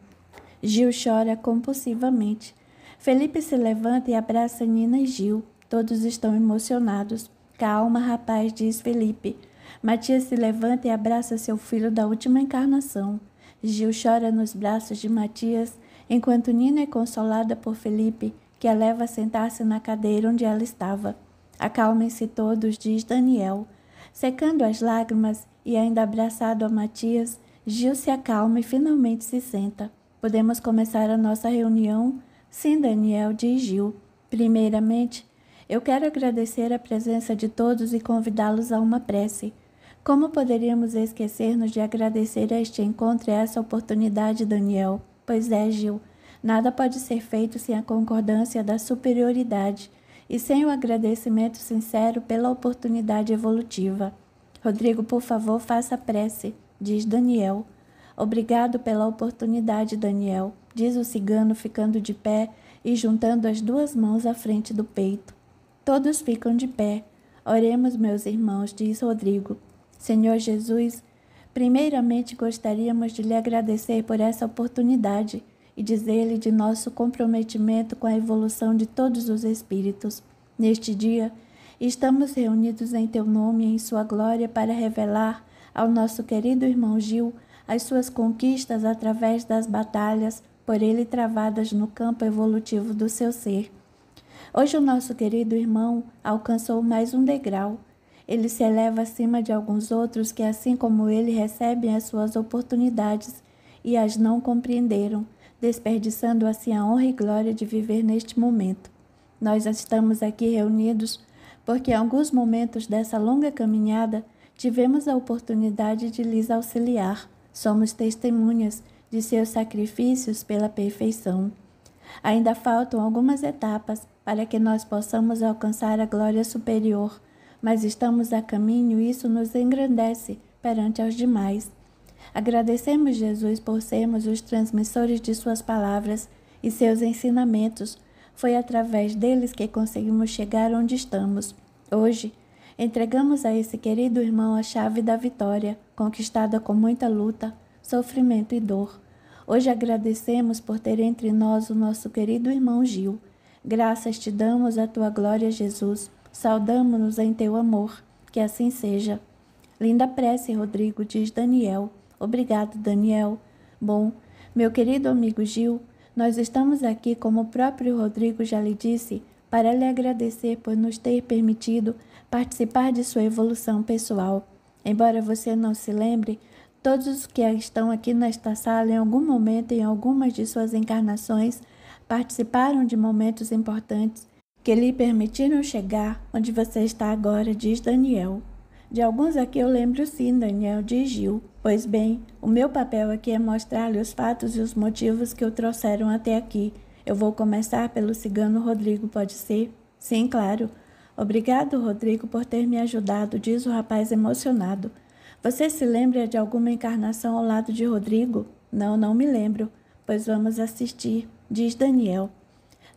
Gil chora compulsivamente. Felipe se levanta e abraça Nina e Gil. Todos estão emocionados. Calma, rapaz, diz Felipe. Matias se levanta e abraça seu filho da última encarnação. Gil chora nos braços de Matias, enquanto Nina é consolada por Felipe que a leva a sentar-se na cadeira onde ela estava. Acalmem-se todos, diz Daniel. Secando as lágrimas e ainda abraçado a Matias, Gil se acalma e finalmente se senta. Podemos começar a nossa reunião? Sim, Daniel, diz Gil. Primeiramente, eu quero agradecer a presença de todos e convidá-los a uma prece. Como poderíamos esquecer-nos de agradecer a este encontro e a essa oportunidade, Daniel? Pois é, Gil. Nada pode ser feito sem a concordância da superioridade e sem o agradecimento sincero pela oportunidade evolutiva. Rodrigo, por favor, faça prece, diz Daniel. Obrigado pela oportunidade, Daniel, diz o cigano, ficando de pé e juntando as duas mãos à frente do peito. Todos ficam de pé. Oremos, meus irmãos, diz Rodrigo. Senhor Jesus, primeiramente gostaríamos de lhe agradecer por essa oportunidade e dizer-lhe de nosso comprometimento com a evolução de todos os espíritos. Neste dia, estamos reunidos em teu nome e em sua glória para revelar ao nosso querido irmão Gil as suas conquistas através das batalhas por ele travadas no campo evolutivo do seu ser. Hoje o nosso querido irmão alcançou mais um degrau. Ele se eleva acima de alguns outros que, assim como ele, recebem as suas oportunidades e as não compreenderam desperdiçando assim a honra e glória de viver neste momento. Nós estamos aqui reunidos porque, em alguns momentos dessa longa caminhada, tivemos a oportunidade de lhes auxiliar. Somos testemunhas de seus sacrifícios pela perfeição. Ainda faltam algumas etapas para que nós possamos alcançar a glória superior, mas estamos a caminho e isso nos engrandece perante aos demais. Agradecemos Jesus por sermos os transmissores de suas palavras e seus ensinamentos. Foi através deles que conseguimos chegar onde estamos. Hoje, entregamos a esse querido irmão a chave da vitória, conquistada com muita luta, sofrimento e dor. Hoje agradecemos por ter entre nós o nosso querido irmão Gil. Graças te damos à tua glória, Jesus. Saudamos-nos em teu amor. Que assim seja. Linda prece, Rodrigo, diz Daniel. Obrigado, Daniel. Bom, meu querido amigo Gil, nós estamos aqui, como o próprio Rodrigo já lhe disse, para lhe agradecer por nos ter permitido participar de sua evolução pessoal. Embora você não se lembre, todos os que estão aqui nesta sala, em algum momento, em algumas de suas encarnações, participaram de momentos importantes que lhe permitiram chegar onde você está agora, diz Daniel. De alguns aqui eu lembro sim, Daniel, diz Gil. Pois bem, o meu papel aqui é mostrar-lhe os fatos e os motivos que o trouxeram até aqui. Eu vou começar pelo cigano Rodrigo, pode ser? Sim, claro. Obrigado, Rodrigo, por ter me ajudado, diz o rapaz emocionado. Você se lembra de alguma encarnação ao lado de Rodrigo? Não, não me lembro, pois vamos assistir, diz Daniel.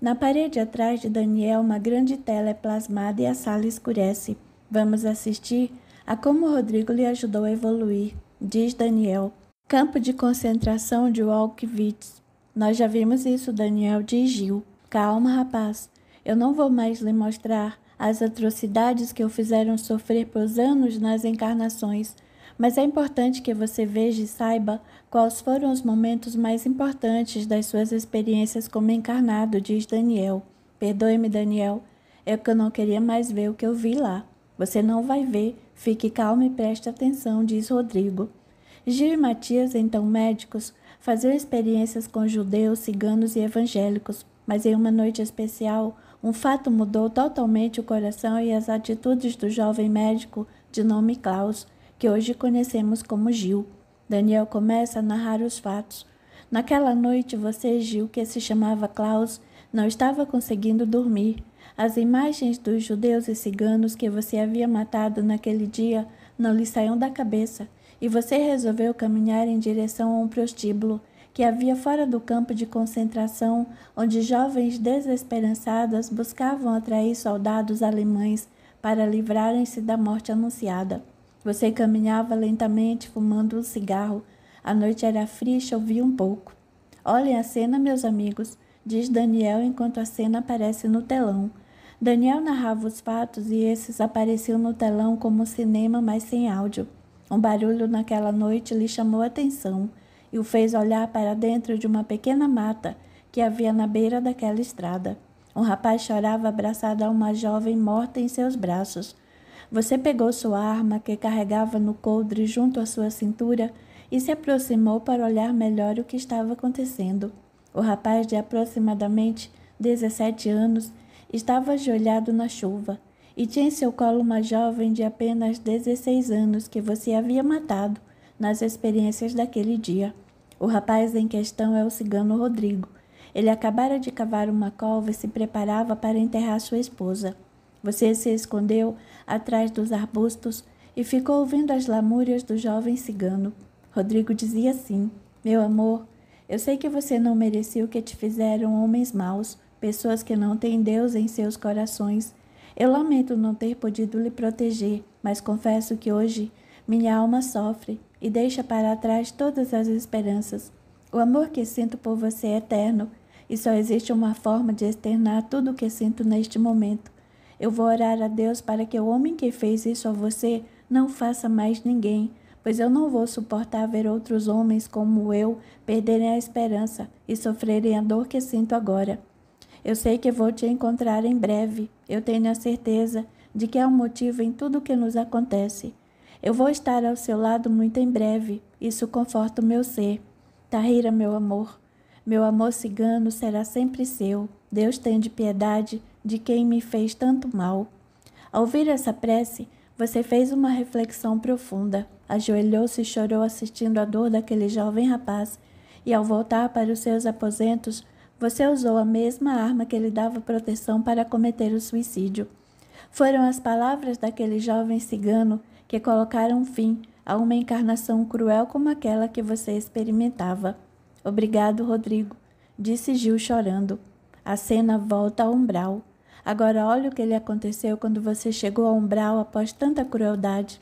Na parede atrás de Daniel, uma grande tela é plasmada e a sala escurece. Vamos assistir a como Rodrigo lhe ajudou a evoluir diz Daniel, campo de concentração de Auschwitz. Nós já vimos isso, Daniel diz Gil. Calma, rapaz. Eu não vou mais lhe mostrar as atrocidades que o fizeram sofrer por anos nas encarnações, mas é importante que você veja e saiba quais foram os momentos mais importantes das suas experiências como encarnado, diz Daniel. Perdoe-me, Daniel, é que eu não queria mais ver o que eu vi lá. Você não vai ver, Fique calmo e preste atenção, diz Rodrigo. Gil e Matias, então médicos, faziam experiências com judeus, ciganos e evangélicos, mas em uma noite especial, um fato mudou totalmente o coração e as atitudes do jovem médico de nome Klaus, que hoje conhecemos como Gil. Daniel começa a narrar os fatos. Naquela noite, você, Gil, que se chamava Klaus, não estava conseguindo dormir. As imagens dos judeus e ciganos que você havia matado naquele dia não lhe saíam da cabeça, e você resolveu caminhar em direção a um prostíbulo que havia fora do campo de concentração, onde jovens desesperançadas buscavam atrair soldados alemães para livrarem-se da morte anunciada. Você caminhava lentamente, fumando um cigarro. A noite era fria e chovia um pouco. Olhem a cena, meus amigos, diz Daniel enquanto a cena aparece no telão. Daniel narrava os fatos e esses apareciam no telão como cinema, mas sem áudio. Um barulho naquela noite lhe chamou a atenção e o fez olhar para dentro de uma pequena mata que havia na beira daquela estrada. Um rapaz chorava abraçado a uma jovem morta em seus braços. Você pegou sua arma que carregava no coldre junto à sua cintura e se aproximou para olhar melhor o que estava acontecendo. O rapaz de aproximadamente 17 anos estava ajoelhado na chuva e tinha em seu colo uma jovem de apenas 16 anos que você havia matado nas experiências daquele dia. O rapaz em questão é o cigano Rodrigo. Ele acabara de cavar uma cova e se preparava para enterrar sua esposa. Você se escondeu atrás dos arbustos e ficou ouvindo as lamúrias do jovem cigano. Rodrigo dizia assim: Meu amor, eu sei que você não merecia o que te fizeram homens maus, pessoas que não têm Deus em seus corações. Eu lamento não ter podido lhe proteger, mas confesso que hoje minha alma sofre e deixa para trás todas as esperanças. O amor que sinto por você é eterno e só existe uma forma de externar tudo o que sinto neste momento. Eu vou orar a Deus para que o homem que fez isso a você não faça mais ninguém, pois eu não vou suportar ver outros homens como eu perderem a esperança e sofrerem a dor que sinto agora. Eu sei que vou te encontrar em breve. Eu tenho a certeza de que há um motivo em tudo o que nos acontece. Eu vou estar ao seu lado muito em breve. Isso conforta o meu ser. Tahira, meu amor, meu amor cigano será sempre seu. Deus tem de piedade de quem me fez tanto mal. Ao ouvir essa prece, você fez uma reflexão profunda. Ajoelhou-se e chorou assistindo à dor daquele jovem rapaz. E ao voltar para os seus aposentos, você usou a mesma arma que lhe dava proteção para cometer o suicídio. Foram as palavras daquele jovem cigano que colocaram fim a uma encarnação cruel como aquela que você experimentava. Obrigado, Rodrigo, disse Gil chorando. A cena volta ao umbral. Agora olhe o que lhe aconteceu quando você chegou ao umbral após tanta crueldade.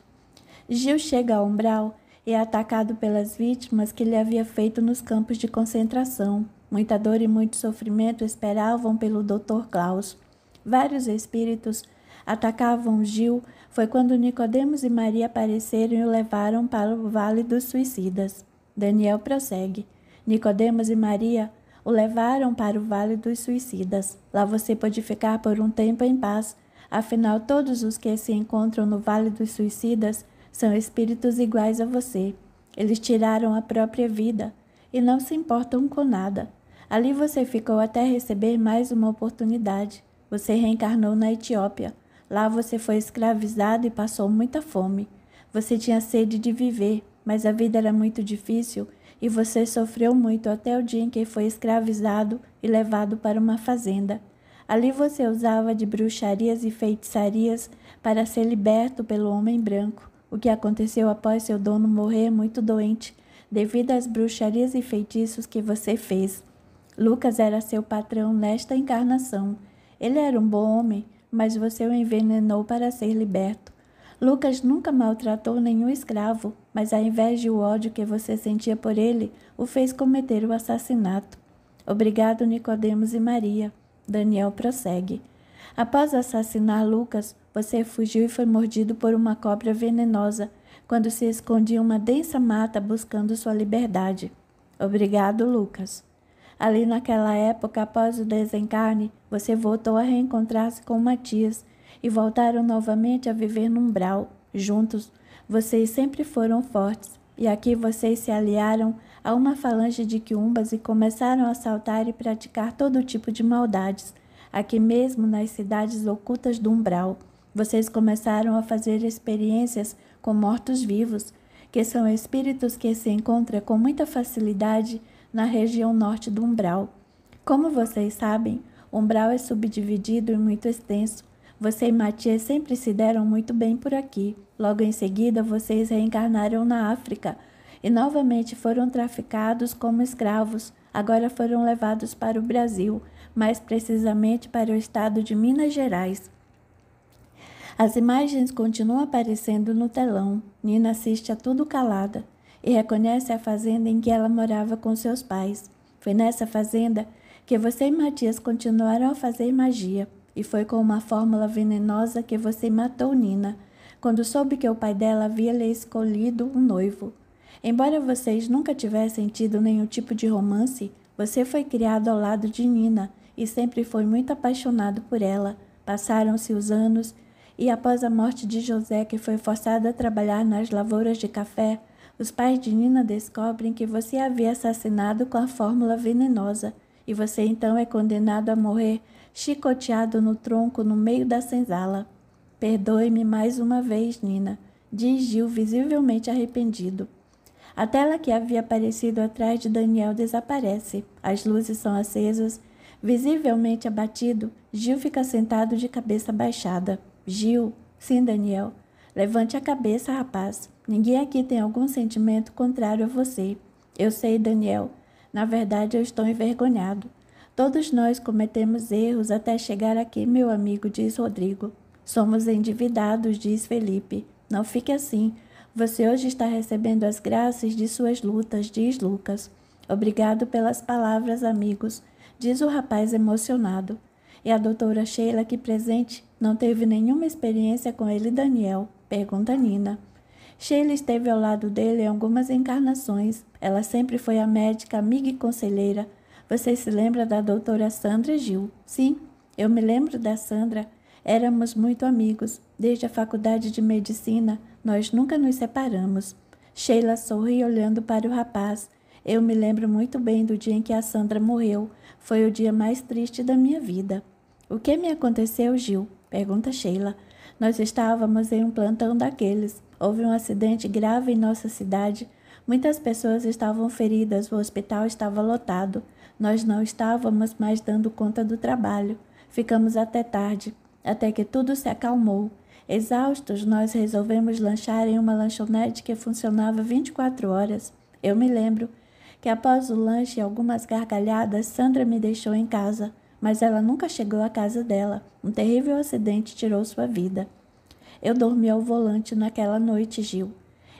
Gil chega ao umbral e é atacado pelas vítimas que lhe havia feito nos campos de concentração. Muita dor e muito sofrimento esperavam pelo Dr. Klaus. Vários espíritos atacavam Gil. Foi quando Nicodemos e Maria apareceram e o levaram para o Vale dos Suicidas. Daniel prossegue. Nicodemos e Maria o levaram para o Vale dos Suicidas. Lá você pode ficar por um tempo em paz. Afinal, todos os que se encontram no Vale dos Suicidas são espíritos iguais a você. Eles tiraram a própria vida e não se importam com nada. Ali você ficou até receber mais uma oportunidade. Você reencarnou na Etiópia. Lá você foi escravizado e passou muita fome. Você tinha sede de viver, mas a vida era muito difícil e você sofreu muito até o dia em que foi escravizado e levado para uma fazenda. Ali você usava de bruxarias e feitiçarias para ser liberto pelo homem branco, o que aconteceu após seu dono morrer muito doente, devido às bruxarias e feitiços que você fez. Lucas era seu patrão nesta encarnação. Ele era um bom homem, mas você o envenenou para ser liberto. Lucas nunca maltratou nenhum escravo, mas a inveja e o ódio que você sentia por ele o fez cometer o assassinato. Obrigado, Nicodemos e Maria. Daniel prossegue. Após assassinar Lucas, você fugiu e foi mordido por uma cobra venenosa quando se escondia em uma densa mata buscando sua liberdade. Obrigado, Lucas. Ali naquela época, após o desencarne, você voltou a reencontrar-se com Matias e voltaram novamente a viver no umbral, juntos. Vocês sempre foram fortes e aqui vocês se aliaram a uma falange de quiumbas e começaram a assaltar e praticar todo tipo de maldades, aqui mesmo nas cidades ocultas do umbral. Vocês começaram a fazer experiências com mortos-vivos, que são espíritos que se encontram com muita facilidade na região norte do umbral. Como vocês sabem, umbral é subdividido e muito extenso. Você e Matias sempre se deram muito bem por aqui. Logo em seguida, vocês reencarnaram na África e novamente foram traficados como escravos. Agora foram levados para o Brasil, mais precisamente para o estado de Minas Gerais. As imagens continuam aparecendo no telão. Nina assiste a tudo calada e reconhece a fazenda em que ela morava com seus pais. Foi nessa fazenda que você e Matias continuaram a fazer magia, e foi com uma fórmula venenosa que você matou Nina, quando soube que o pai dela havia lhe escolhido um noivo. Embora vocês nunca tivessem tido nenhum tipo de romance, você foi criado ao lado de Nina e sempre foi muito apaixonado por ela. Passaram-se os anos e após a morte de José, que foi forçado a trabalhar nas lavouras de café, os pais de Nina descobrem que você havia assassinado com a fórmula venenosa e você então é condenado a morrer chicoteado no tronco no meio da senzala. Perdoe-me mais uma vez, Nina, diz Gil, visivelmente arrependido. A tela que havia aparecido atrás de Daniel desaparece. As luzes são acesas. Visivelmente abatido, Gil fica sentado de cabeça baixada. Gil, sim, Daniel. Levante a cabeça, rapaz. Ninguém aqui tem algum sentimento contrário a você. Eu sei, Daniel. Na verdade, eu estou envergonhado. Todos nós cometemos erros até chegar aqui, meu amigo, diz Rodrigo. Somos endividados, diz Felipe. Não fique assim. Você hoje está recebendo as graças de suas lutas, diz Lucas. Obrigado pelas palavras, amigos, diz o rapaz emocionado. E a doutora Sheila, que presente, não teve nenhuma experiência com ele, Daniel? Pergunta Nina. Sheila esteve ao lado dele em algumas encarnações. Ela sempre foi a médica, amiga e conselheira. Você se lembra da doutora Sandra Gil? Sim, eu me lembro da Sandra. Éramos muito amigos. Desde a faculdade de medicina, nós nunca nos separamos. Sheila sorri olhando para o rapaz. Eu me lembro muito bem do dia em que a Sandra morreu. Foi o dia mais triste da minha vida. O que me aconteceu, Gil? Pergunta Sheila. Nós estávamos em um plantão daqueles. Houve um acidente grave em nossa cidade. Muitas pessoas estavam feridas, o hospital estava lotado. Nós não estávamos mais dando conta do trabalho. Ficamos até tarde, até que tudo se acalmou. Exaustos, nós resolvemos lanchar em uma lanchonete que funcionava 24 horas. Eu me lembro que após o lanche e algumas gargalhadas, Sandra me deixou em casa, mas ela nunca chegou à casa dela. Um terrível acidente tirou sua vida. Eu dormi ao volante naquela noite, Gil.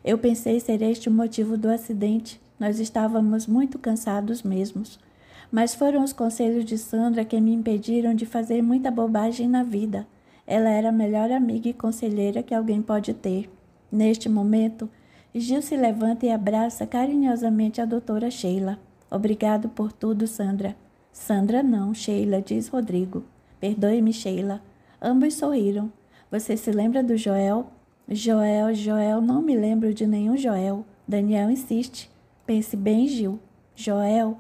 Eu pensei ser este o motivo do acidente. Nós estávamos muito cansados mesmos. Mas foram os conselhos de Sandra que me impediram de fazer muita bobagem na vida. Ela era a melhor amiga e conselheira que alguém pode ter. Neste momento, Gil se levanta e abraça carinhosamente a doutora Sheila. Obrigado por tudo, Sandra. Sandra não, Sheila, diz Rodrigo. Perdoe-me, Sheila. Ambos sorriram. Você se lembra do Joel? Joel, Joel, não me lembro de nenhum Joel. Daniel insiste. Pense bem, Gil. Joel?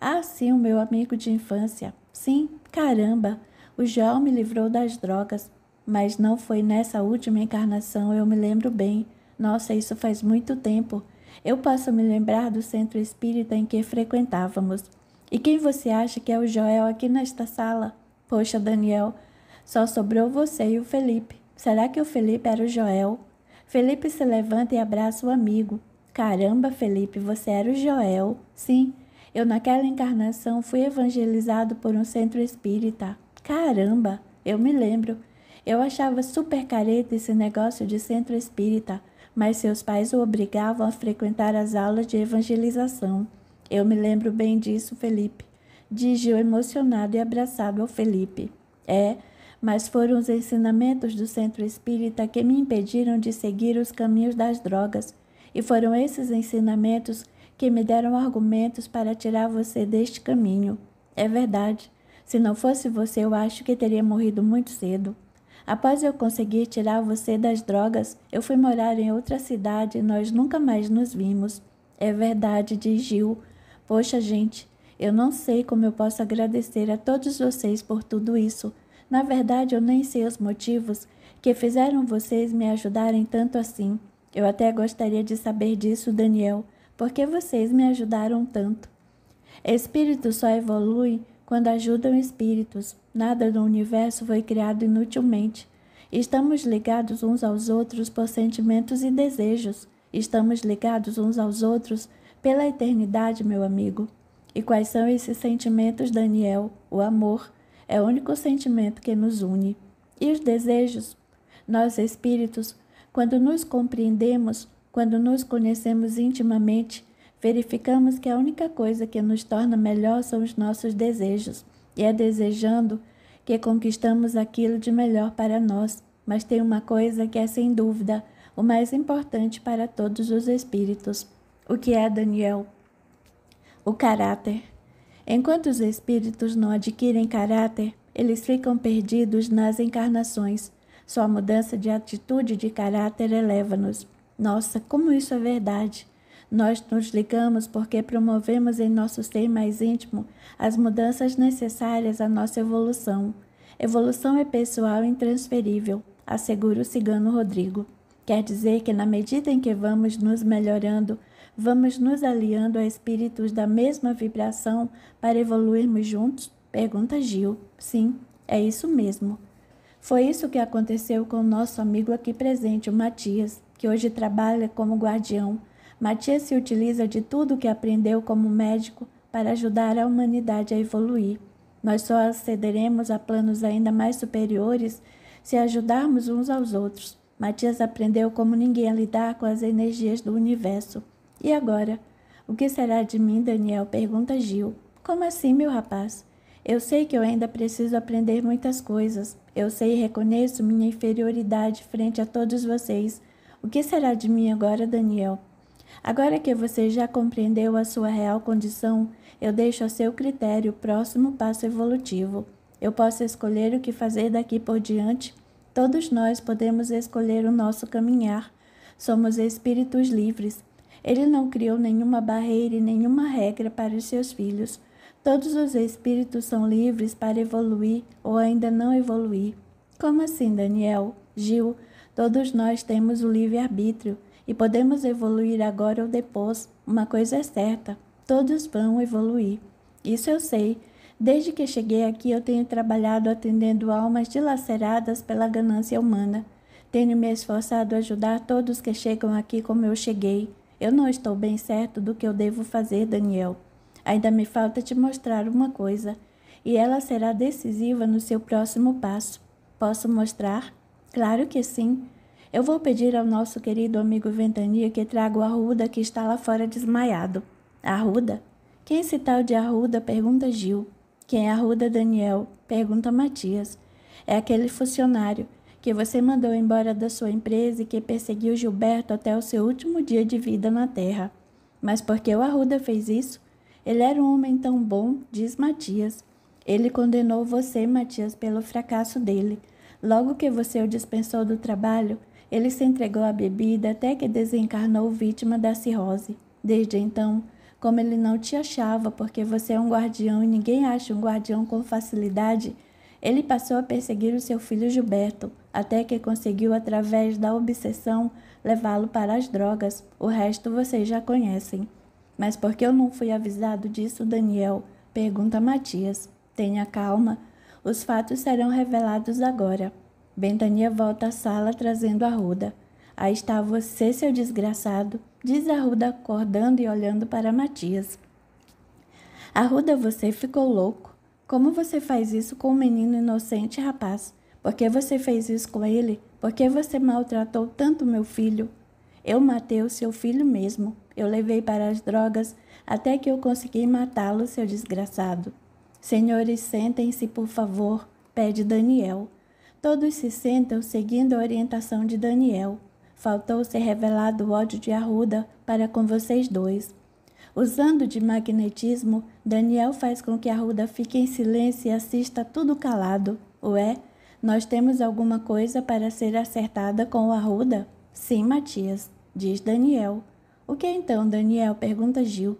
Ah, sim, o meu amigo de infância. Sim, caramba. O Joel me livrou das drogas. Mas não foi nessa última encarnação, eu me lembro bem. Nossa, isso faz muito tempo. Eu posso me lembrar do centro espírita em que frequentávamos. E quem você acha que é o Joel aqui nesta sala? Poxa, Daniel, só sobrou você e o Felipe. Será que o Felipe era o Joel? Felipe se levanta e abraça o amigo. Caramba, Felipe, você era o Joel. Sim, eu naquela encarnação fui evangelizado por um centro espírita. Caramba, eu me lembro. Eu achava super careta esse negócio de centro espírita, mas seus pais o obrigavam a frequentar as aulas de evangelização. Eu me lembro bem disso, Felipe. Digiu emocionado e abraçado ao Felipe. É, mas foram os ensinamentos do centro espírita que me impediram de seguir os caminhos das drogas, e foram esses ensinamentos que me deram argumentos para tirar você deste caminho. É verdade. Se não fosse você, eu acho que teria morrido muito cedo. Após eu conseguir tirar você das drogas, eu fui morar em outra cidade e nós nunca mais nos vimos. É verdade, diz Gil. Poxa, gente, eu não sei como eu posso agradecer a todos vocês por tudo isso. Na verdade, eu nem sei os motivos que fizeram vocês me ajudarem tanto assim. Eu até gostaria de saber disso, Daniel, porque vocês me ajudaram tanto. Espíritos só evoluem quando ajudam espíritos. Nada no universo foi criado inutilmente. Estamos ligados uns aos outros por sentimentos e desejos. Estamos ligados uns aos outros pela eternidade, meu amigo. E quais são esses sentimentos, Daniel? O amor, é o único sentimento que nos une. E os desejos? Nós, espíritos, quando nos compreendemos, quando nos conhecemos intimamente, verificamos que a única coisa que nos torna melhor são os nossos desejos. E é desejando que conquistamos aquilo de melhor para nós. Mas tem uma coisa que é sem dúvida o mais importante para todos os espíritos. O que é, Daniel? O caráter. Enquanto os espíritos não adquirem caráter, eles ficam perdidos nas encarnações. Só a mudança de atitude de caráter eleva-nos. Nossa, como isso é verdade! Nós nos ligamos porque promovemos em nosso ser mais íntimo as mudanças necessárias à nossa evolução. Evolução é pessoal e intransferível, assegura o cigano Rodrigo. Quer dizer que, na medida em que vamos nos melhorando, vamos nos aliando a espíritos da mesma vibração para evoluirmos juntos? Pergunta Gil. Sim, é isso mesmo. Foi isso que aconteceu com o nosso amigo aqui presente, o Matias, que hoje trabalha como guardião. Matias se utiliza de tudo o que aprendeu como médico para ajudar a humanidade a evoluir. Nós só acederemos a planos ainda mais superiores se ajudarmos uns aos outros. Matias aprendeu como ninguém a lidar com as energias do universo. E agora? O que será de mim, Daniel? pergunta Gil. Como assim, meu rapaz? Eu sei que eu ainda preciso aprender muitas coisas. Eu sei e reconheço minha inferioridade frente a todos vocês. O que será de mim agora, Daniel? Agora que você já compreendeu a sua real condição, eu deixo a seu critério o próximo passo evolutivo. Eu posso escolher o que fazer daqui por diante. Todos nós podemos escolher o nosso caminhar. Somos espíritos livres. Ele não criou nenhuma barreira e nenhuma regra para os seus filhos. Todos os espíritos são livres para evoluir ou ainda não evoluir. Como assim, Daniel? Gil, todos nós temos o livre-arbítrio e podemos evoluir agora ou depois. Uma coisa é certa: todos vão evoluir. Isso eu sei. Desde que cheguei aqui, eu tenho trabalhado atendendo almas dilaceradas pela ganância humana. Tenho me esforçado a ajudar todos que chegam aqui como eu cheguei. Eu não estou bem certo do que eu devo fazer, Daniel. Ainda me falta te mostrar uma coisa, e ela será decisiva no seu próximo passo. Posso mostrar? Claro que sim. Eu vou pedir ao nosso querido amigo Ventania que traga o Arruda que está lá fora desmaiado. Arruda? Quem é esse tal de Arruda? pergunta Gil. Quem é Arruda Daniel? pergunta Matias. É aquele funcionário que você mandou embora da sua empresa e que perseguiu Gilberto até o seu último dia de vida na Terra. Mas por que o Arruda fez isso? Ele era um homem tão bom, diz Matias. Ele condenou você, Matias, pelo fracasso dele. Logo que você o dispensou do trabalho, ele se entregou à bebida até que desencarnou vítima da cirrose. Desde então, como ele não te achava, porque você é um guardião e ninguém acha um guardião com facilidade, ele passou a perseguir o seu filho Gilberto, até que conseguiu, através da obsessão, levá-lo para as drogas. O resto vocês já conhecem. Mas por que eu não fui avisado disso, Daniel? Pergunta Matias. Tenha calma. Os fatos serão revelados agora. Bentania volta à sala trazendo a Ruda. Aí está você, seu desgraçado, diz a Ruda acordando e olhando para Matias. Arruda, você ficou louco. Como você faz isso com um menino inocente, rapaz? Por que você fez isso com ele? Por que você maltratou tanto meu filho? Eu matei o seu filho mesmo. Eu levei para as drogas até que eu consegui matá-lo, seu desgraçado. Senhores, sentem-se, por favor, pede Daniel. Todos se sentam seguindo a orientação de Daniel. Faltou ser revelado o ódio de Arruda para com vocês dois. Usando de magnetismo, Daniel faz com que Arruda fique em silêncio e assista tudo calado. Ué, nós temos alguma coisa para ser acertada com o Arruda? Sim, Matias, diz Daniel. O que então, Daniel? pergunta Gil.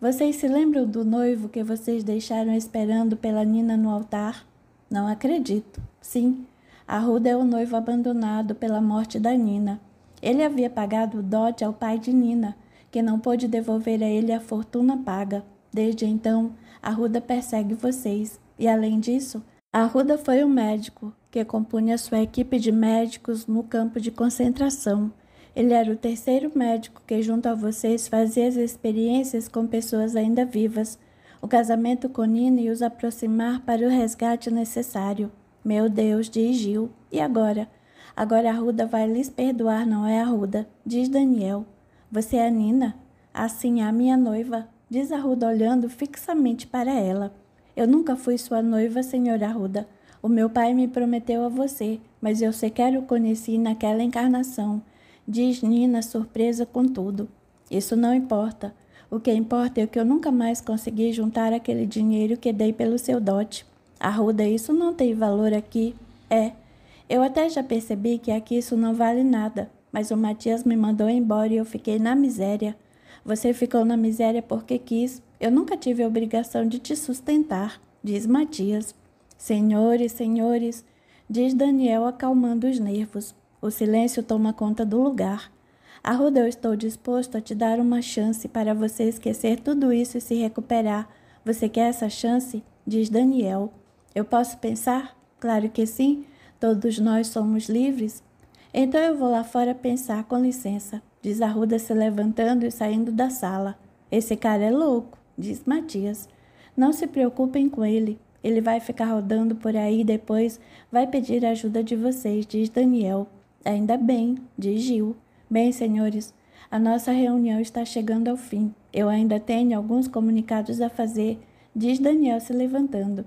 Vocês se lembram do noivo que vocês deixaram esperando pela Nina no altar? Não acredito. Sim, Arruda é o noivo abandonado pela morte da Nina. Ele havia pagado o dote ao pai de Nina que não pôde devolver a ele a fortuna paga. Desde então, Arruda persegue vocês. E além disso, Arruda foi um médico que compunha sua equipe de médicos no campo de concentração. Ele era o terceiro médico que, junto a vocês, fazia as experiências com pessoas ainda vivas, o casamento com Nina e os aproximar para o resgate necessário. Meu Deus, diz Gil. E agora? Agora Arruda vai lhes perdoar, não é Arruda? Diz Daniel. Você é a Nina? Assim, a minha noiva, diz Arruda olhando fixamente para ela. Eu nunca fui sua noiva, senhora Arruda. O meu pai me prometeu a você, mas eu sequer o conheci naquela encarnação, diz Nina, surpresa com tudo. Isso não importa. O que importa é que eu nunca mais consegui juntar aquele dinheiro que dei pelo seu dote. Arruda, isso não tem valor aqui. É. Eu até já percebi que aqui isso não vale nada mas o Matias me mandou embora e eu fiquei na miséria. Você ficou na miséria porque quis. Eu nunca tive a obrigação de te sustentar, diz Matias. Senhores, senhores, diz Daniel acalmando os nervos. O silêncio toma conta do lugar. Arruda, eu estou disposto a te dar uma chance para você esquecer tudo isso e se recuperar. Você quer essa chance? Diz Daniel. Eu posso pensar? Claro que sim. Todos nós somos livres. Então eu vou lá fora pensar, com licença, diz Arruda se levantando e saindo da sala. Esse cara é louco, diz Matias. Não se preocupem com ele. Ele vai ficar rodando por aí e depois vai pedir a ajuda de vocês, diz Daniel. Ainda bem, diz Gil. Bem, senhores, a nossa reunião está chegando ao fim. Eu ainda tenho alguns comunicados a fazer, diz Daniel se levantando.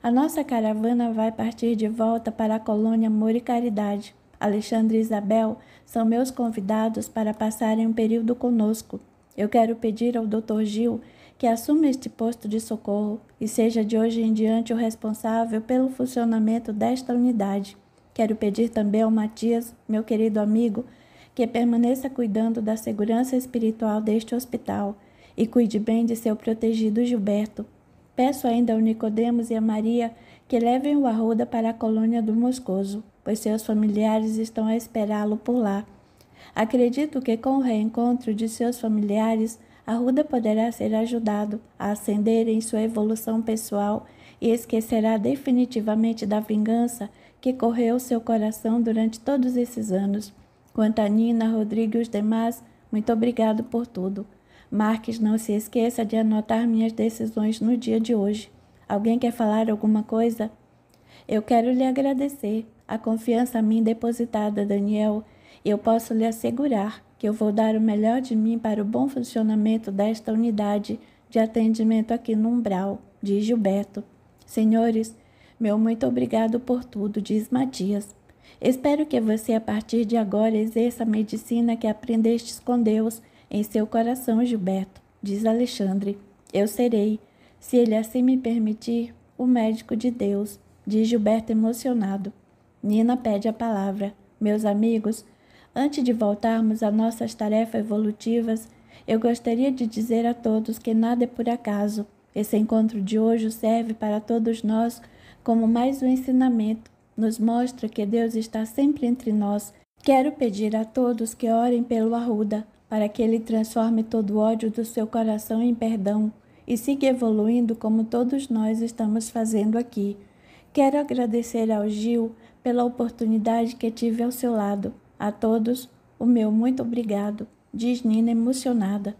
A nossa caravana vai partir de volta para a colônia Amor e Caridade. Alexandre e Isabel são meus convidados para passarem um período conosco. Eu quero pedir ao Dr. Gil que assuma este posto de socorro e seja de hoje em diante o responsável pelo funcionamento desta unidade. Quero pedir também ao Matias, meu querido amigo, que permaneça cuidando da segurança espiritual deste hospital e cuide bem de seu protegido Gilberto. Peço ainda ao Nicodemos e a Maria que levem o Arruda para a colônia do Moscoso pois seus familiares estão a esperá-lo por lá. Acredito que com o reencontro de seus familiares, Arruda poderá ser ajudado a ascender em sua evolução pessoal e esquecerá definitivamente da vingança que correu seu coração durante todos esses anos. Quanto a Nina, Rodrigo e os demais, muito obrigado por tudo. Marques, não se esqueça de anotar minhas decisões no dia de hoje. Alguém quer falar alguma coisa? Eu quero lhe agradecer a confiança a mim depositada, Daniel, eu posso lhe assegurar que eu vou dar o melhor de mim para o bom funcionamento desta unidade de atendimento aqui no Umbral, diz Gilberto. Senhores, meu muito obrigado por tudo, diz Matias. Espero que você, a partir de agora, exerça a medicina que aprendestes com Deus em seu coração, Gilberto, diz Alexandre. Eu serei, se ele assim me permitir, o médico de Deus, diz Gilberto emocionado. Nina pede a palavra. Meus amigos, antes de voltarmos a nossas tarefas evolutivas, eu gostaria de dizer a todos que nada é por acaso. Esse encontro de hoje serve para todos nós como mais um ensinamento. Nos mostra que Deus está sempre entre nós. Quero pedir a todos que orem pelo Arruda, para que ele transforme todo o ódio do seu coração em perdão e siga evoluindo como todos nós estamos fazendo aqui. Quero agradecer ao Gil pela oportunidade que tive ao seu lado. A todos, o meu muito obrigado, diz Nina emocionada.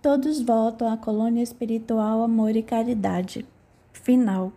Todos voltam à colônia espiritual Amor e Caridade. Final.